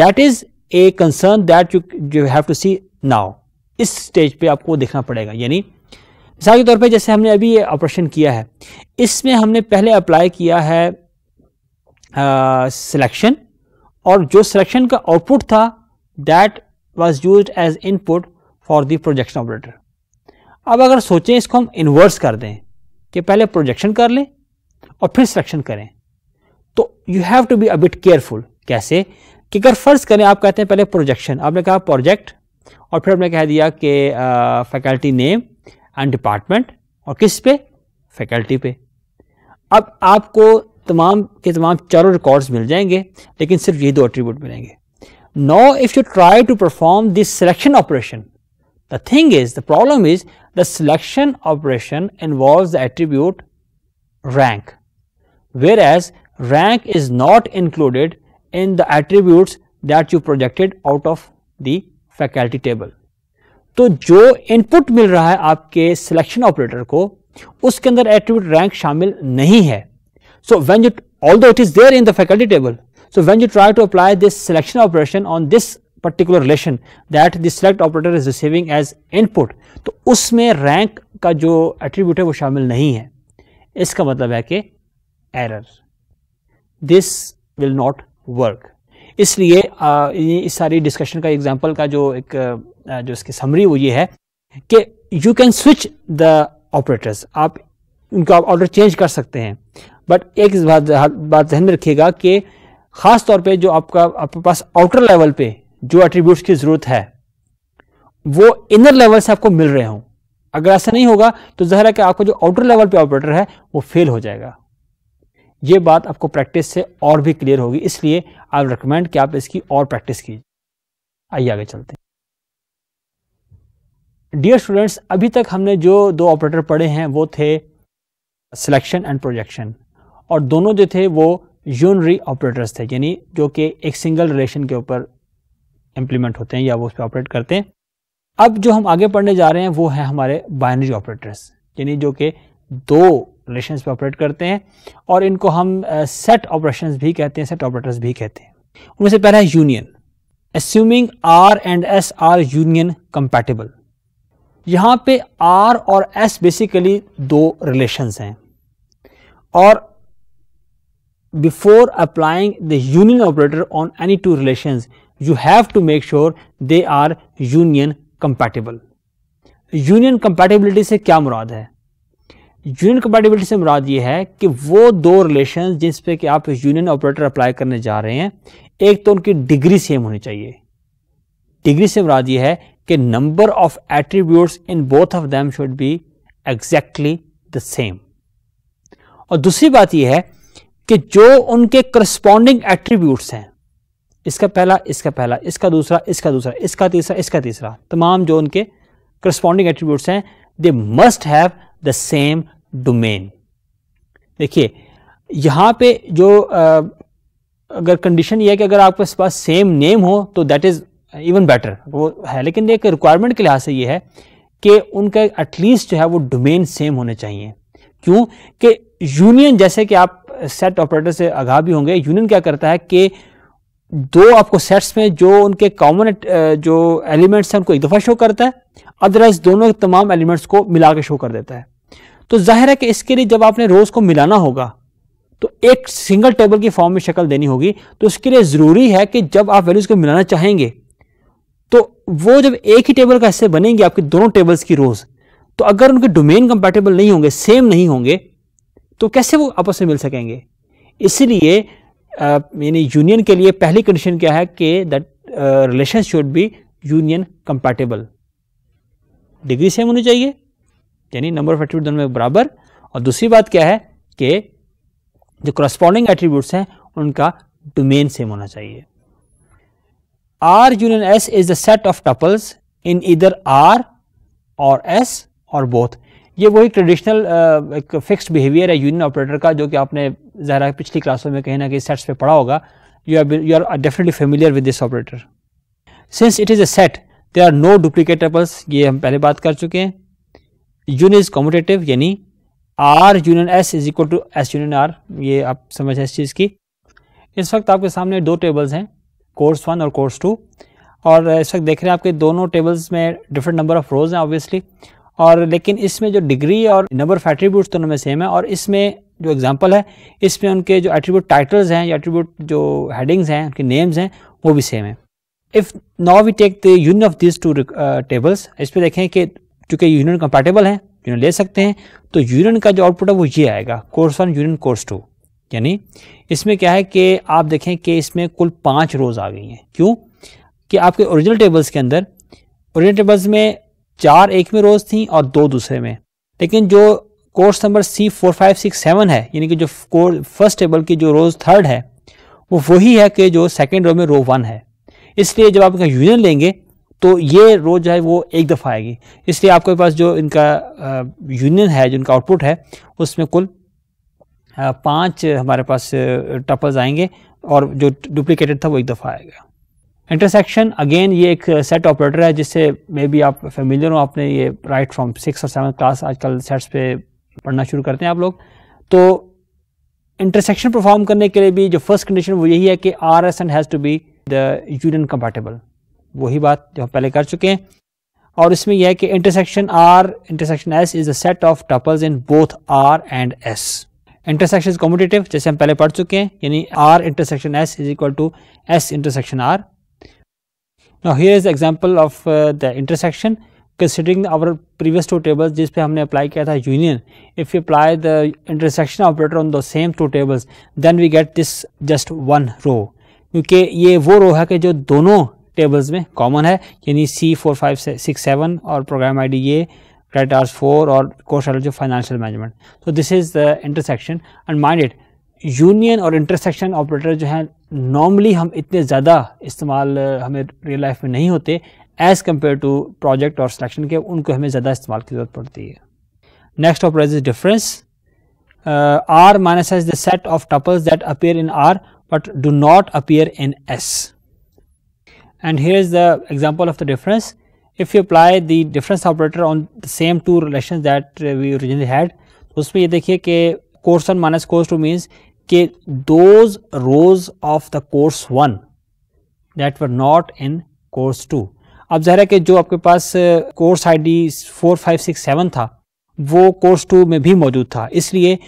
that is a concern that you you have to see now इस स्टेज पे आपको देखना पड़ेगा यानी मिसाल के तौर पे जैसे हमने अभी ये ऑपरेशन किया है इसमें हमने पहले अप्लाई किया है सिलेक्शन और जो सिलेक्शन का आउटपुट था that was used as input for the projection operator अब अगर सोचें इसको हम इन्वर्स कर दें कि पहले प्रोजेक्शन कर लें और फिर सिलेक्शन करें तो you have to be a bit careful कैसे कि अगर फ़र्ज़ करें आप कहते हैं पहले प्रोजेक्शन आपने कहा प्रोजेक्ट और फिर आपने कह दिया कि फैकल्टी नेम एंड डिपार्टमेंट और किस पे फैकल्टी पे अब आपको तमाम के तमाम चारों रिकॉर्ड्स मिल जाएंगे लेकिन सिर्फ ये दो एट्रीब्यूट मिलेंगे no if you try to perform this selection operation thing is the problem is the selection operation involve the attribute rank whereas rank is not included in the attributes that you projected out of the faculty table. तो जो input मिल रहा है आपके selection operator को उसके अंदर attribute rank शामिल नहीं है so when you although it is there in the faculty table. So when you try to apply this selection operation on this particular relation that the select operator is receiving as input, तो उसमें rank का जो attribute है वो शामिल नहीं है इसका मतलब है कि error. This will not work इसलिए इस सारी डिस्कशन का एग्जाम्पल का जो एक जो इसकी समरी वो ये है कि you can switch the operators आप उनका ऑर्डर चेंज कर सकते हैं बट एक बात बात ध्यान में रखिएगा कि खास तौर पे जो आपका आपके पास आउटर लेवल पे जो एट्रीब्यूट्स की जरूरत है वो इनर लेवल से आपको मिल रहे हों अगर ऐसा नहीं होगा तो जहरा कि आपको जो आउटर लेवल पे ऑपरेटर है वो फेल हो जाएगा ये बात आपको प्रैक्टिस से और भी क्लियर होगी इसलिए आई रिकमेंड कि आप इसकी और प्रैक्टिस कीजिए आइए आगे चलते हैं डियर स्टूडेंट्स अभी तक हमने जो दो ऑपरेटर पढ़े हैं वो थे सिलेक्शन एंड प्रोजेक्शन और दोनों जो थे वो यूनरी ऑपरेटर्स थे यानी जो कि एक सिंगल रिलेशन के ऊपर इंप्लीमेंट होते हैं या वो उस पर ऑपरेट करते हैं अब जो हम आगे पढ़ने जा रहे हैं वो है हमारे बाइनरी ऑपरेटर्स यानी जो कि दो ऑपरेशन पे ऑपरेट करते हैं और इनको हम सेट ऑपरेशन भी कहते हैं सेट ऑपरेटर्स भी कहते हैं उनमें से पहला है union assuming R and S R union compatible यहां पे आर और एस बेसिकली दो रिलेशंस हैं और before applying the union operator on any two relation you have to make sure they are union compatible union compatibility से क्या मुराद है union compatibility से मुराद ये है कि वो दो रिलेशन जिस पे कि आप यूनियन ऑपरेटर अप्लाई करने जा रहे हैं एक तो उनकी डिग्री सेम होनी चाहिए डिग्री से मुराद ये है कि number of attribute in both of them should be exactly the same और दूसरी बात यह है कि जो उनके करस्पॉन्डिंग एट्रीब्यूट्स हैं इसका पहला इसका पहला इसका दूसरा इसका दूसरा इसका तीसरा इसका तीसरा तमाम जो उनके करस्पॉन्डिंग एट्रीब्यूट्स हैं they must have the same domain देखिए यहां पे जो आ, अगर कंडीशन ये है कि अगर आपके पास सेम नेम हो तो दैट इज़ इवन बेटर वो है लेकिन एक रिक्वायरमेंट के लिहाज से ये है कि उनका एटलीस्ट जो है वो डोमेन सेम होने चाहिए क्यों कि यूनियन जैसे कि आप सेट ऑपरेटर से आगा भी होंगे यूनियन क्या करता है कि दो आपको सेट्स में जो उनके कॉमन जो एलिमेंट्स हैं उनको एक दफ़ा शो करता है अदरवाइज दोनों तमाम एलिमेंट्स को मिला के शो कर देता है तो जाहिर है कि इसके लिए जब आपने रोज को मिलाना होगा तो एक सिंगल टेबल की फॉर्म में शक्ल देनी होगी तो उसके लिए ज़रूरी है कि जब आप वैल्यूज़ को मिलाना चाहेंगे तो वो जब एक ही टेबल का हिस्से बनेंगे आपकी दोनों टेबल्स की रोज़ तो अगर उनके डोमेन कंपेटेबल नहीं होंगे सेम नहीं होंगे तो कैसे वो आपस में मिल सकेंगे इसलिए यानी यूनियन के लिए पहली कंडीशन क्या है कि that relation should be union compatible degree same होनी चाहिए यानी नंबर ऑफ एट्रीब्यूट दोनों में बराबर और दूसरी बात क्या है कि जो करस्पॉन्डिंग एट्रीब्यूट्स हैं उनका डोमेन सेम होना चाहिए R union S is the set of tuples in इधर आर और एस और बोथ ये वही ट्रेडिशनल एक फिक्स्ड बिहेवियर है यूनियन ऑपरेटर का जो कि आपने जहरा पिछली क्लासों में कहीं ना कहीं सेट्स पे पढ़ा होगा you are you are definitely familiar with this operator since it is a set there are no duplicate tuples ये हम पहले बात कर चुके हैं यून इज़ यानी R union S is equal to S union R ये आप समझ है इस चीज़ की इस वक्त आपके सामने दो टेबल्स हैं कोर्स वन और कोर्स टू और इस वक्त देख रहे हैं आपके दोनों टेबल्स में डिफरेंट नंबर ऑफ रोज़ हैं ऑब्वियसली और लेकिन इसमें जो डिग्री और नंबर ऑफ एट्रीब्यूट दोनों में सेम है और इसमें जो एग्जाम्पल है इसमें उनके जो एट्रीब्यूट टाइटल्स हैं या एट्रीब्यूट जो हेडिंग्स हैं उनके नेम्स हैं वो भी सेम है if now we take the union of this two tables इस पर देखें कि चूंकि यूनियन कंपेटेबल है यूनियन ले सकते हैं तो यूनियन का जो आउटपुट है वो ये आएगा course one union course two यानी इसमें क्या है कि आप देखें कि इसमें कुल पाँच रोज आ गई हैं क्यों कि आपके ओरिजिनल टेबल्स के अंदर ओरिजिनल टेबल्स में चार एक में रोज थी और दो दूसरे में लेकिन जो course number C four five six seven है यानी कि जो फर्स्ट टेबल की जो रोज थर्ड है वो वही है कि जो सेकेंड रो में रो वन है इसलिए जब आप यूनियन लेंगे तो ये रो जो है वो एक दफ़ा आएगी इसलिए आपके पास जो इनका यूनियन है जो इनका आउटपुट है उसमें कुल पांच हमारे पास टपल्स आएंगे और जो डुप्लीकेटेड था वो एक दफ़ा आएगा इंटरसेक्शन अगेन ये एक सेट ऑपरेटर है जिससे मे बी आप फेमिलियर हो आपने ये राइट फ्रॉम सिक्स और सेवन क्लास आजकल सेट्स पे पढ़ना शुरू करते हैं आप लोग तो इंटरसेक्शन परफॉर्म करने के लिए भी जो फर्स्ट कंडीशन वो यही है कि R S and has to be the union compatible वही बात जो हम पहले कर चुके हैं और इसमें यह है कि intersection R intersection S is a set of tuples in both R and S intersection commutative जैसे हम पहले पढ़ चुके हैं यानी R intersection S is equal to S intersection R now here is example of the intersection considering our previous two tables जिस पे हमने अप्लाई किया था union if you apply the intersection operator on the same two tables then we get this just one row क्योंकि ये वो रो है कि जो दोनों टेबल्स में कॉमन है यानी C four five six seven और प्रोग्राम आईडी ये क्रेडिट आर्स फोर और कोर्स आइटल जो फाइनेंशियल मैनेजमेंट तो this is the intersection and mind it union और इंटरसेक्शन ऑपरेटर जो हैं नॉर्मली हम इतने ज़्यादा इस्तेमाल हमें रियल लाइफ में नहीं होते एज़ कम्पेयर टू प्रोजेक्ट और सिलेक्शन के उनको हमें ज़्यादा इस्तेमाल की ज़रूरत पड़ती है next operator is difference R minus S the set of tuples that appear in R but do not appear in S and here is the example of the difference. If you apply the difference operator on the same two relations that uh, we originally had, तो उसमें ये देखिए कि course one minus course two means के those rows of the course one that were not in course two अब ज़ाहिर है कि जो आपके पास course ID four five six seven था वो कोर्स टू में भी मौजूद था इसलिए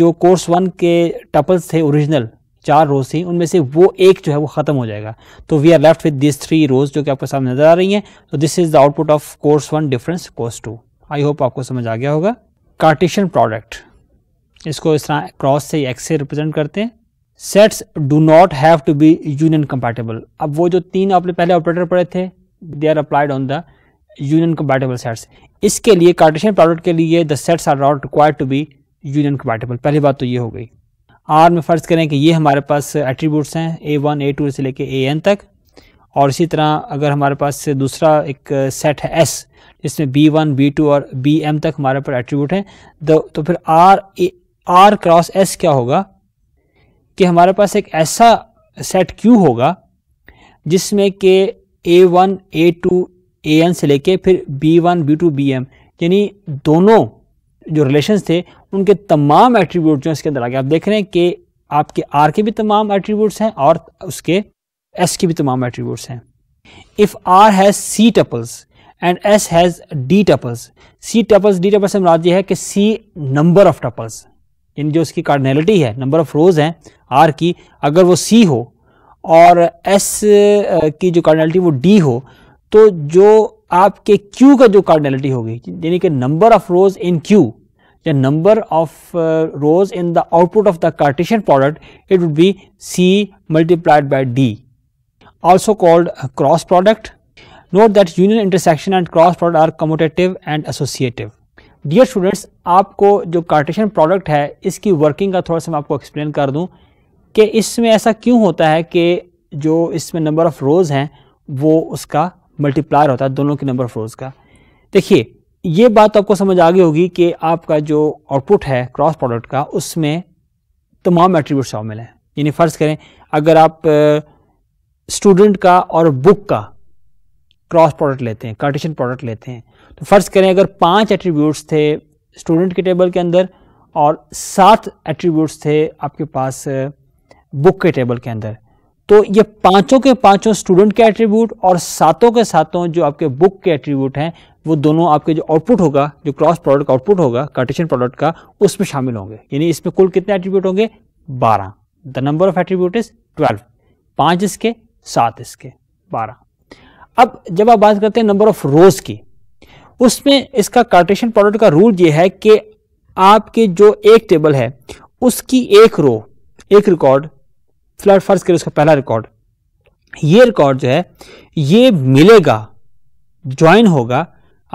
जो कोर्स वन के टपल्स थे ओरिजिनल चार रोज थी उनमें से वो एक जो है वो ख़त्म हो जाएगा तो we are left with this three rows जो कि आपके सामने नज़र आ रही हैं तो this is the output of course one difference course two I hope आपको समझ आ गया होगा कार्टिशन प्रोडक्ट इसको इस तरह क्रॉस से एक्स से रिप्रेजेंट करते हैं sets do not have to be union compatible अब वो जो तीन आपने पहले ऑपरेटर पढ़े थे they are applied on the union compatible sets इसके लिए कार्टिशन प्रोडक्ट के लिए the sets are not required to be union compatible पहली बात तो ये हो गई आर में फ़र्ज़ करें कि ये हमारे पास एट्रीब्यूट्स हैं ए वन ए टू से लेके ए एन तक और इसी तरह अगर हमारे पास दूसरा एक सेट है एस जिसमें बी वन बी टू और बी एम तक हमारे पर एट्रीब्यूट हैं तो, तो फिर R a R cross S क्या होगा कि हमारे पास एक ऐसा सेट क्यू होगा जिसमें कि A one A two A N से लेके फिर B one B two B M यानी दोनों जो रिलेशन थे उनके तमाम एट्रीब्यूट जो इसके अंदर आ गए आप देख रहे हैं कि आपके आर के भी तमाम एट्रीब्यूट हैं और उसके एस के भी तमाम एट्रीब्यूट हैं if R has C tuples and S has D tuples C tuples D tuples से मुराद ये है कि C number of tuples in जो उसकी कार्डनैलिटी है नंबर ऑफ रोज़ हैं आर की अगर वो सी हो और एस की जो कार्डनैलिटी वो डी हो तो जो आपके क्यू का जो कार्डिनलिटी होगी यानी कि number of rows in Q या number of rows in the output of the Cartesian product it would be C multiplied by D also called cross product note that union intersection and cross product are commutative and associative dear students आपको जो Cartesian product है इसकी working का थोड़ा सा मैं आपको explain कर दूं कि इसमें ऐसा क्यों होता है कि जो इसमें नंबर ऑफ़ रोज़ हैं वो उसका मल्टीप्लायर होता है दोनों के नंबर ऑफ रोज का देखिए ये बात आपको समझ आ गई होगी कि आपका जो आउटपुट है क्रॉस प्रोडक्ट का उसमें तमाम एट्रीब्यूट शामिल हैं यानी फ़र्ज़ करें अगर आप स्टूडेंट का और बुक का क्रॉस प्रोडक्ट लेते हैं कार्टिशन प्रोडक्ट लेते हैं तो फ़र्ज़ करें अगर पांच एट्रीब्यूट्स थे स्टूडेंट के टेबल के अंदर और सात एट्रीब्यूट्स थे आपके पास बुक के टेबल के अंदर तो ये पांचों के पांचों स्टूडेंट के एट्रीब्यूट और सातों के सातों जो आपके बुक के एट्रीब्यूट हैं वो दोनों आपके जो आउटपुट होगा जो क्रॉस प्रोडक्ट आउटपुट होगा कार्टेशन प्रोडक्ट का उसमें शामिल होंगे यानी इसमें कुल कितने एट्रीब्यूट होंगे बारह the number of attribute is twelve पांच इसके सात इसके बारह अब जब आप बात करते हैं नंबर ऑफ रोज की उसमें इसका कार्टेशन प्रोडक्ट का रूल ये है कि आपके जो एक टेबल है उसकी एक रो एक रिकॉर्ड फिलहाल फर्ज करें उसका पहला रिकॉर्ड ये रिकॉर्ड जो है ये मिलेगा ज्वाइन होगा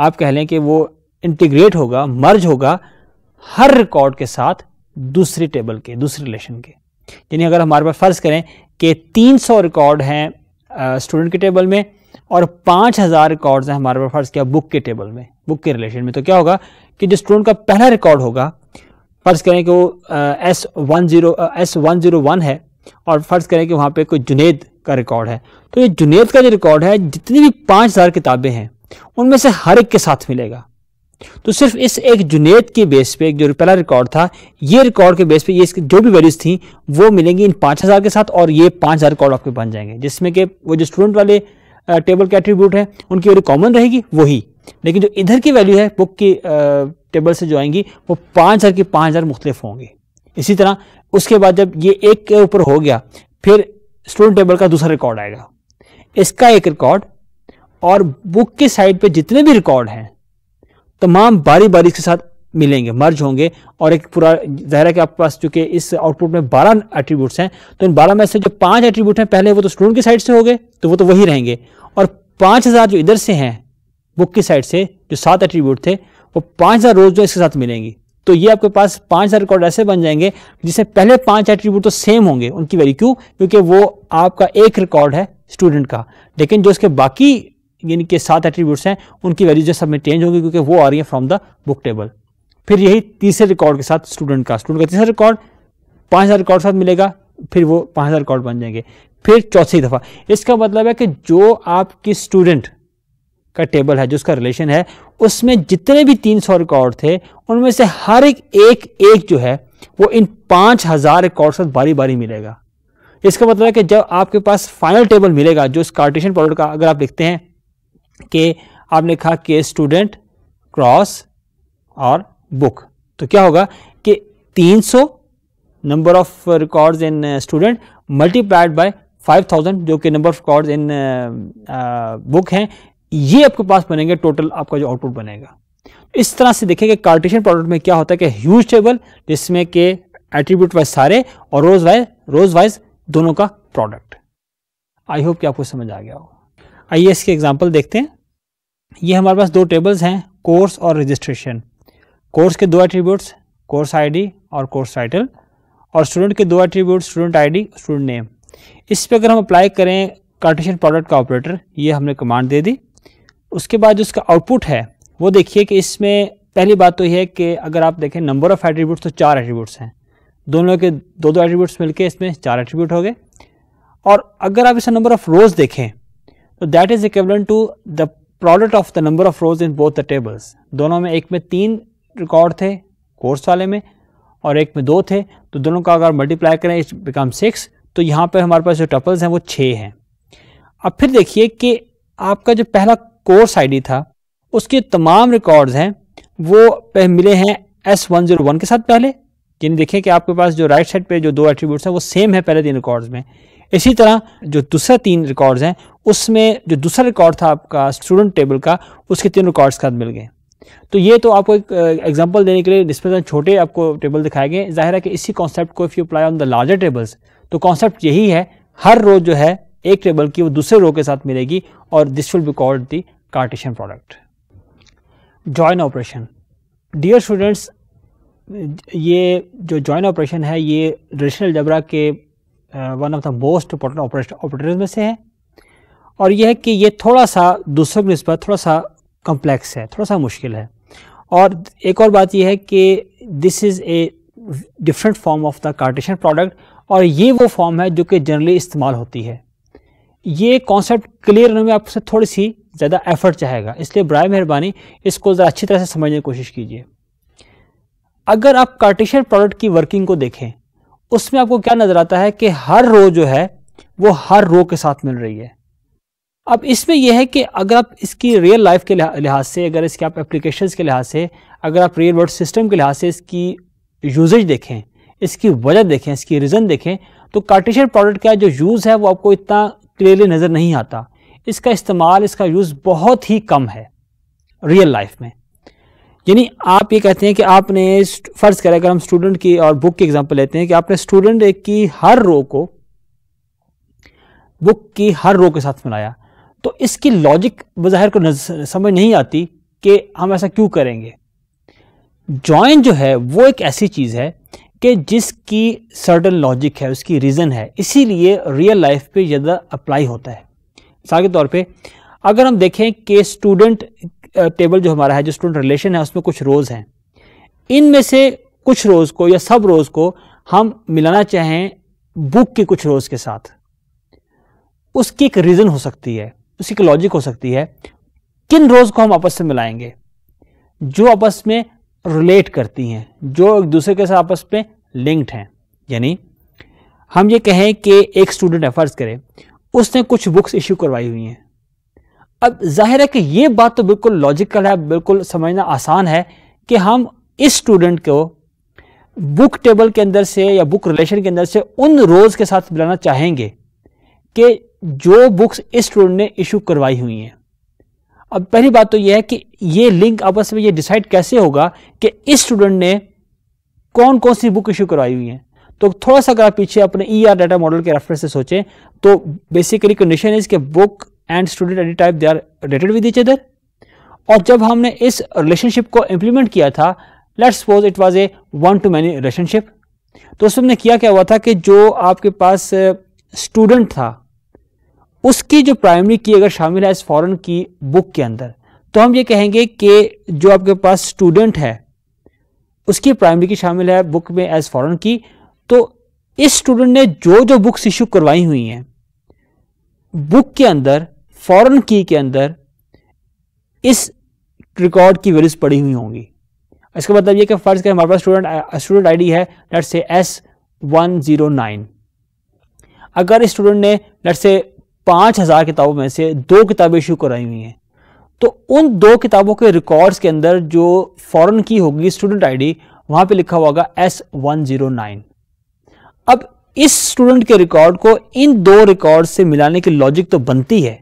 आप कह लें कि वो इंटीग्रेट होगा मर्ज होगा हर रिकॉर्ड के साथ दूसरी टेबल के दूसरे रिलेशन के यानी अगर हमारे पास फ़र्ज़ करें कि 300 रिकॉर्ड हैं स्टूडेंट के टेबल में और 5000 रिकॉर्ड्स हैं हमारे पास फ़र्ज़ किया बुक के टेबल में बुक के रिलेशन में तो क्या होगा कि जो स्टूडेंट का पहला रिकॉर्ड होगा फ़र्ज़ करें कि वो S one zero S one zero one है और फ़र्ज़ करें कि वहाँ पे कोई जुनेद का रिकॉर्ड है तो ये जुनेद का जो रिकॉर्ड है जितनी भी पाँच हज़ार किताबें हैं उनमें से हर एक के साथ मिलेगा तो सिर्फ इस एक जुनेद के बेस पे जो पहला रिकॉर्ड था ये रिकॉर्ड के बेस पे ये इसकी जो भी वैल्यूज थी वो मिलेंगी इन पाँच हज़ार के साथ और ये पाँच हज़ार रिकॉर्ड आपके बन जाएंगे जिसमें कि वो जो स्टूडेंट वाले टेबल के एट्रीब्यूट हैं उनकी वैल्यू कॉमन रहेगी वही लेकिन जो इधर की वैल्यू है बुक की टेबल से जो आएंगी वो पाँच हज़ार की पाँच हज़ार मुख्तलिफ होंगे इसी तरह उसके बाद जब ये एक के ऊपर हो गया फिर स्टूडेंट टेबल का दूसरा रिकॉर्ड आएगा इसका एक रिकॉर्ड और बुक की साइड पे जितने भी रिकॉर्ड हैं तमाम बारी बारी के साथ मिलेंगे मर्ज होंगे और एक पूरा ज़ाहिर है कि आपके पास चूंकि इस आउटपुट में बारह एट्रीब्यूट्स हैं तो इन बारह में से जो पांच एट्रीब्यूट हैं पहले वो तो स्टूडेंट की साइड से हो गए तो वो तो वही रहेंगे और पांच हज़ार जो इधर से हैं बुक की साइड से जो सात एट्रीब्यूट थे वो पांच हज़ार रोज जो इसके साथ मिलेंगी तो ये आपके पास पांच सारे रिकॉर्ड ऐसे बन जाएंगे जिसे पहले पांच एट्रीब्यूट तो सेम होंगे उनकी वैल्यू क्यों क्योंकि वो आपका एक रिकॉर्ड है स्टूडेंट का लेकिन जो उसके बाकी यानी कि सात एट्रीब्यूट्स हैं उनकी वैल्यू जो सब में चेंज होगी क्योंकि वो आ रही है फ्रॉम द बुक टेबल फिर यही तीसरे रिकॉर्ड के साथ स्टूडेंट का स्टूडेंट का तीसरा रिकॉर्ड पाँच हज़ार रिकॉर्ड साथ मिलेगा फिर वो पाँच हज़ार रिकॉर्ड बन जाएंगे फिर चौथी दफ़ा इसका मतलब है कि जो आपकी स्टूडेंट का टेबल है जो उसका रिलेशन है उसमें जितने भी तीन सौ रिकॉर्ड थे उनमें से हर एक एक एक जो है वो इन पाँच हज़ार रिकॉर्ड से बारी बारी मिलेगा इसका मतलब है कि जब आपके पास फाइनल टेबल मिलेगा जो इस कार्टेशन प्रोडक्ट का अगर आप लिखते हैं कि आपने कहा कि स्टूडेंट क्रॉस और बुक तो क्या होगा कि 300 number of record in student multiplied by 5000 जो कि number of record in book हैं ये आपके पास बनेंगे टोटल आपका जो आउटपुट बनेगा इस तरह से देखेंगे कार्टेशियन प्रोडक्ट में क्या होता है कि ह्यूज टेबल जिसमें के एट्रीब्यूट वाइज सारे और रोज वाइज रोज वाइज दोनों का प्रोडक्ट आई होप कि आपको समझ आ गया हो आइए इसके एग्जाम्पल देखते हैं ये हमारे पास दो टेबल्स हैं कोर्स और रजिस्ट्रेशन कोर्स के दो एट्रीब्यूट्स कोर्स आईडी और कोर्स टाइटल और स्टूडेंट के दो attribute student ID student name इस पर अगर हम अप्लाई करें कार्टेशन प्रोडक्ट का ऑपरेटर ये हमने कमांड दे दी उसके बाद जो उसका आउटपुट है वो देखिए कि इसमें पहली बात तो यह है कि अगर आप देखें नंबर ऑफ़ एट्रीब्यूट्स तो चार एट्रीब्यूट्स हैं दोनों के दो दो एट्रीब्यूट्स मिलके इसमें चार एट्रीब्यूट हो गए और अगर आप इसे नंबर ऑफ़ रोज देखें तो that is equal to the product of the number of rows in both the tables दोनों में एक में तीन रिकॉर्ड थे कोर्स वाले में और एक में दो थे तो दोनों का अगर मल्टीप्लाई करें इट बिकम सिक्स तो यहाँ पर हमारे पास जो टपल्स हैं वो छः हैं अब फिर देखिए कि आपका जो पहला कोर्स आईडी था उसके तमाम रिकॉर्ड्स हैं वो मिले हैं एस वन जीरो वन के साथ पहले यानी देखें कि आपके पास जो राइट साइड पे जो दो एट्रीब्यूट्स हैं वो सेम है पहले तीन रिकॉर्ड्स में इसी तरह जो दूसरा तीन रिकॉर्ड्स हैं उसमें जो दूसरा रिकॉर्ड था आपका स्टूडेंट टेबल का उसके तीन रिकॉर्ड्स साथ मिल गए तो ये तो आपको एक एग्जाम्पल देने के लिए डिस्प्ले छोटे आपको टेबल दिखाए गए जाहिर है कि इसी कॉन्सेप्ट को if you apply on the larger tables तो कॉन्सेप्ट यही है हर रोज जो है एक टेबल की वो दूसरे रो के साथ मिलेगी और this will be called the Cartesian product join operation dear students ये जो जॉइन ऑपरेशन है ये रिलेशनल जबरा के one of the most important operation operator में से है और यह है कि ये थोड़ा सा दूसरों के नस्बत थोड़ा सा कम्प्लेक्स है थोड़ा सा मुश्किल है और एक और बात यह है कि this is a different form of the Cartesian product और ये वो फॉर्म है जो कि जनरली इस्तेमाल होती है ये कॉन्सेप्ट क्लियर होने में आपसे थोड़ी सी ज़्यादा एफर्ट चाहेगा इसलिए बर मेहरबानी इसको ज़रा अच्छी तरह से समझने की कोशिश कीजिए अगर आप कार्टिशियन प्रोडक्ट की वर्किंग को देखें उसमें आपको क्या नज़र आता है कि हर रो जो है वो हर रो के साथ मिल रही है अब इसमें यह है कि अगर आप इसकी रियल लाइफ के लिहाज से अगर इसके आप एप्लीकेशन के लिहाज से अगर आप रियल वर्ल्ड सिस्टम के लिहाज से इसकी यूजेज देखें इसकी वजह देखें इसकी रीज़न देखें तो कार्टिशियन प्रोडक्ट का जो यूज़ है वो आपको इतना क्लियरली नज़र नहीं आता इसका इस्तेमाल इसका यूज़ बहुत ही कम है रियल लाइफ में यानी आप ये कहते हैं कि आपने फ़र्ज़ करें अगर हम स्टूडेंट की और बुक की एग्जांपल लेते हैं कि आपने स्टूडेंट की हर रो को बुक की हर रो के साथ मिलाया तो इसकी लॉजिक बज़ाहिर को समझ नहीं आती कि हम ऐसा क्यों करेंगे जॉइन जो है वो एक ऐसी चीज़ है कि जिसकी सर्टन लॉजिक है उसकी रीज़न है इसीलिए रियल लाइफ पे ज़्यादा अप्लाई होता है मिसाल के तौर पे अगर हम देखें कि स्टूडेंट टेबल जो हमारा है जो स्टूडेंट रिलेशन है उसमें कुछ रोज़ हैं इनमें से कुछ रोज़ को या सब रोज़ को हम मिलाना चाहें बुक के कुछ रोज़ के साथ उसकी एक रीज़न हो सकती है उसकी एक लॉजिक हो सकती है किन रोज़ को हम आपस में मिलाएंगे जो आपस में रिलेट करती हैं जो एक दूसरे के साथ आपस में लिंक्ड हैं यानी हम ये कहें कि एक स्टूडेंट एफर्ट्स करें उसने कुछ बुक्स इश्यू करवाई हुई हैं अब जाहिर है कि ये बात तो बिल्कुल लॉजिकल है बिल्कुल समझना आसान है कि हम इस स्टूडेंट को बुक टेबल के अंदर से या बुक रिलेशन के अंदर से उन रोज़ के साथ मिलाना चाहेंगे कि जो बुक्स इस स्टूडेंट ने इशू करवाई हुई हैं अब पहली बात तो यह है कि ये लिंक आपस में ये डिसाइड कैसे होगा कि इस स्टूडेंट ने कौन कौन सी बुक इशू करवाई हुई हैं तो थोड़ा सा अगर आप पीछे अपने ई आर डाटा मॉडल के रेफरेंस से सोचें तो बेसिकली कंडीशन इज के book and student entity type they are related with each other और जब हमने इस रिलेशनशिप को इम्प्लीमेंट किया था let suppose it was a one to many relationship तो उसमें किया क्या हुआ था कि जो आपके पास स्टूडेंट uh, था उसकी जो प्राइमरी की अगर शामिल है इस फॉरन की बुक के अंदर तो हम ये कहेंगे कि जो आपके पास स्टूडेंट है उसकी प्राइमरी की शामिल है बुक में एज फॉरन की इस स्टूडेंट ने जो जो बुक्स इशू करवाई हुई हैं बुक के अंदर फॉरन की के अंदर इस रिकॉर्ड की वैल्यूज पड़ी हुई होंगी इसका मतलब ये कि फर्ज करें हमारे पास स्टूडेंट स्टूडेंट आईडी है let say S one zero nine अगर इस स्टूडेंट ने लेट से पांच हज़ार किताबों में से दो किताबें इशू कराई हुई हैं तो उन दो किताबों के रिकॉर्ड्स के अंदर जो फॉरन की होगी स्टूडेंट आईडी वहां पे लिखा होगा एस वन जीरो नाइन अब इस स्टूडेंट के रिकॉर्ड को इन दो रिकॉर्ड से मिलाने की लॉजिक तो बनती है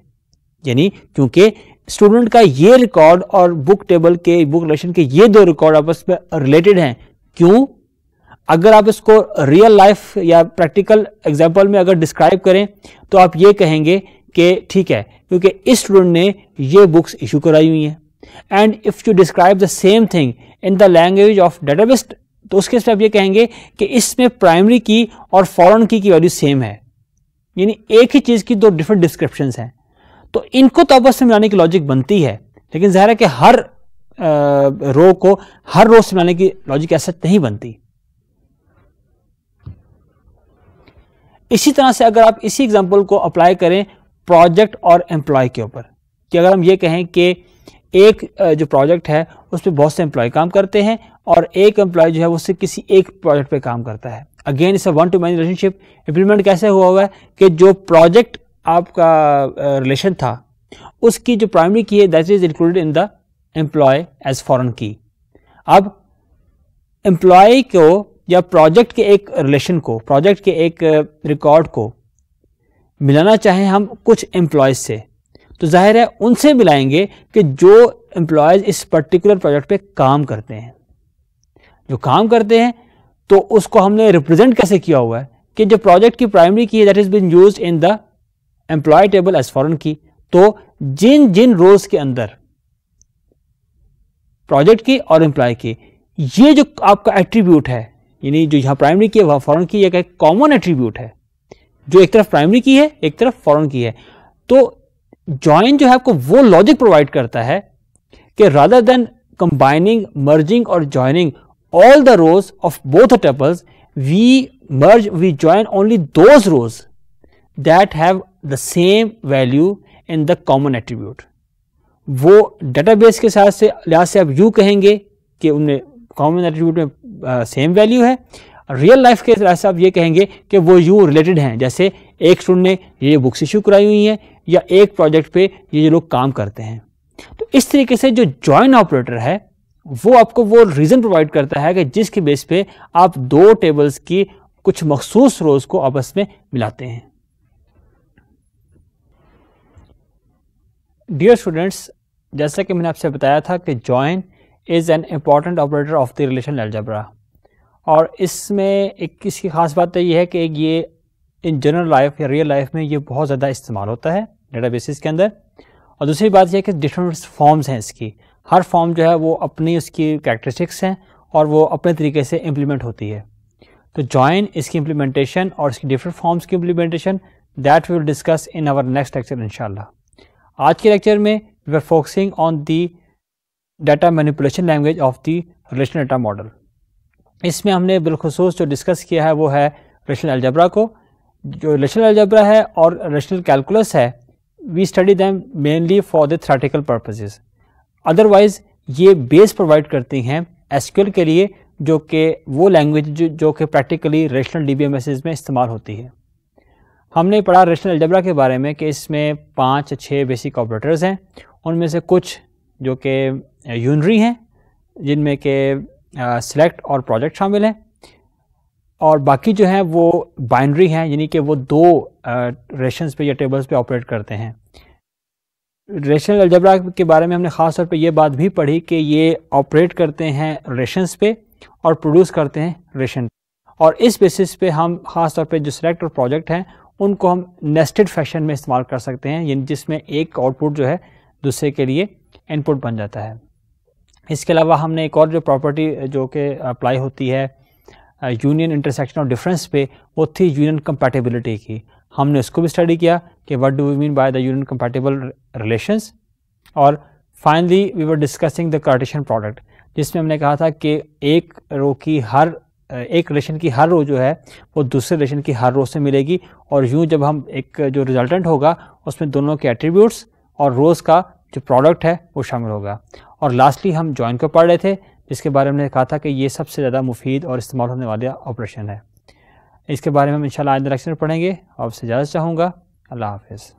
यानी क्योंकि स्टूडेंट का ये रिकॉर्ड और बुक टेबल के बुक रिलेशन के ये दो रिकॉर्ड आपस में रिलेटेड हैं क्यों अगर आप इसको रियल लाइफ या प्रैक्टिकल एग्जाम्पल में अगर डिस्क्राइब करें तो आप ये कहेंगे कि ठीक है क्योंकि इस स्टूडेंट ने ये बुक्स इशू कराई हुई हैं and if you describe the same thing in the language of database तो उसके केस आप ये कहेंगे कि इसमें प्राइमरी की और फॉरन की की वैल्यू सेम है यानी एक ही चीज़ की दो डिफरेंट डिस्क्रिप्शन हैं तो इनको तो आपस में मिलाने की लॉजिक बनती है लेकिन ज़ाहिर है कि हर रो को हर रो से मिलाने की लॉजिक ऐसा नहीं बनती इसी तरह से अगर आप इसी एग्जाम्पल को अप्लाई करें प्रोजेक्ट और एम्प्लॉय के ऊपर कि अगर हम ये कहें कि एक जो प्रोजेक्ट है उस पर बहुत से एम्प्लॉय काम करते हैं और एक एम्प्लॉय जो है वो सिर्फ किसी एक प्रोजेक्ट पे काम करता है अगेन इस one to many relationship implement कैसे हुआ हुआ है कि जो प्रोजेक्ट आपका रिलेशन था उसकी जो प्राइमरी की है that is included in the employee as foreign key अब एम्प्लॉय को या प्रोजेक्ट के एक रिलेशन को प्रोजेक्ट के एक रिकॉर्ड को मिलाना चाहें हम कुछ एम्प्लॉयज से तो जाहिर है उनसे मिलाएंगे कि जो एम्प्लॉयज़ इस पर्टिकुलर प्रोजेक्ट पे काम करते हैं जो काम करते हैं तो उसको हमने रिप्रेजेंट कैसे किया हुआ है कि जो प्रोजेक्ट की प्राइमरी की है that is being used in the employee table as foreign key तो जिन जिन रोल्स के अंदर प्रोजेक्ट की और एम्प्लॉय की ये जो आपका एट्रीब्यूट है यानी जो यहां प्राइमरी की है फॉरन की एक कॉमन एट्रीब्यूट है जो एक तरफ प्राइमरी की है एक तरफ फॉरन की है तो ज्वाइन जो है आपको वो लॉजिक प्रोवाइड करता है कि रादर देन कंबाइनिंग मर्जिंग और joining all the rows of both tuples we merge we join only those rows that have the same value in the common attribute वो डेटाबेस के साथ से लिहाज से आप यू कहेंगे कि उनमें कॉमन एट्रीब्यूट में सेम सेम वैल्यू है रियल लाइफ के लिहाज से आप ये कहेंगे कि वो यू रिलेटेड हैं जैसे एक स्टूडेंट ने ये बुक्स इशू कराई हुई हैं या एक प्रोजेक्ट पे ये जो लोग काम करते हैं तो इस तरीके से जो जॉइन ऑपरेटर है वो आपको वो रीज़न प्रोवाइड करता है कि जिसके बेस पे आप दो टेबल्स की कुछ मखसूस रोज़ को आपस में मिलाते हैं डियर स्टूडेंट्स जैसा कि मैंने आपसे बताया था कि join is an important operator of the relation algebra और इसमें एक इसकी ख़ास बात तो यह है कि ये इन जनरल लाइफ या रियल लाइफ में ये बहुत ज़्यादा इस्तेमाल होता है डेटाबेसिस के अंदर और दूसरी बात यह कि डिफरेंट फॉर्म्स हैं इसकी हर फॉर्म जो है वो अपनी उसकी करेक्टरिस्टिक्स हैं और वो अपने तरीके से इम्प्लीमेंट होती है तो जॉइन इसकी इम्प्लीमेंटेशन और इसकी डिफरेंट फॉर्म्स की implementation that we will discuss in our next lecture इनशाला आज के लेक्चर में we are focusing on the data manipulation language of the relation data model इसमें हमने बिलखसूस जो डिस्कस किया है वो है रिलेशनल अलजबरा को जो रिलेशनल अलजबरा है और रिलेशनल कैलकुलस है we study them mainly for the theoretical purposes. Otherwise ye base provide करती hain SQL ke liye jo ke wo language jo, jo ke practically rational DBMSs istemal hoti hai humne padha relational algebra ke bare mein ke isme इसमें पाँच basic operators hain unme se kuch jo ke unary hain jinme ke uh, select aur project shamil hain और बाकी जो है वो binary हैं यानी कि वो दो रेशन पे या टेबल्स पे ऑपरेट करते हैं रेशनल अलजबरा के बारे में हमने ख़ास तौर पे ये बात भी पढ़ी कि ये ऑपरेट करते हैं रेशंस पे और प्रोड्यूस करते हैं रेशन और इस बेसिस पे हम ख़ास तौर पे जो सिलेक्ट और प्रोजेक्ट हैं उनको हम नेस्टेड फैशन में इस्तेमाल कर सकते हैं यानी जिसमें एक आउटपुट जो है दूसरे के लिए इनपुट बन जाता है इसके अलावा हमने एक और जो प्रॉपर्टी जो कि अप्लाई होती है यूनियन इंटरसेक्शन ऑफ डिफरेंस पे वो थी यूनियन कंपैटिबिलिटी की हमने उसको भी स्टडी किया कि what do we mean by the union compatible relations और finally we were discussing the Cartesian product जिसमें हमने कहा था कि एक रो की हर एक रिलेशन की हर रो जो है वो दूसरे रिलेशन की हर रो से मिलेगी और यूँ जब हम एक जो रिजल्टेंट होगा उसमें दोनों के एट्रीब्यूट्स और रोज़ का जो प्रोडक्ट है वो शामिल होगा और लास्टली हम जॉइन को पढ़ रहे थे जिसके बारे में कहा था कि ये सबसे ज़्यादा मुफीद और इस्तेमाल होने वाला ऑपरेशन है इसके बारे में हम इंशाल्लाह आइंदा लेक्चर में पढ़ेंगे आपसे इजाज़त चाहूँगा अल्लाह हाफिज़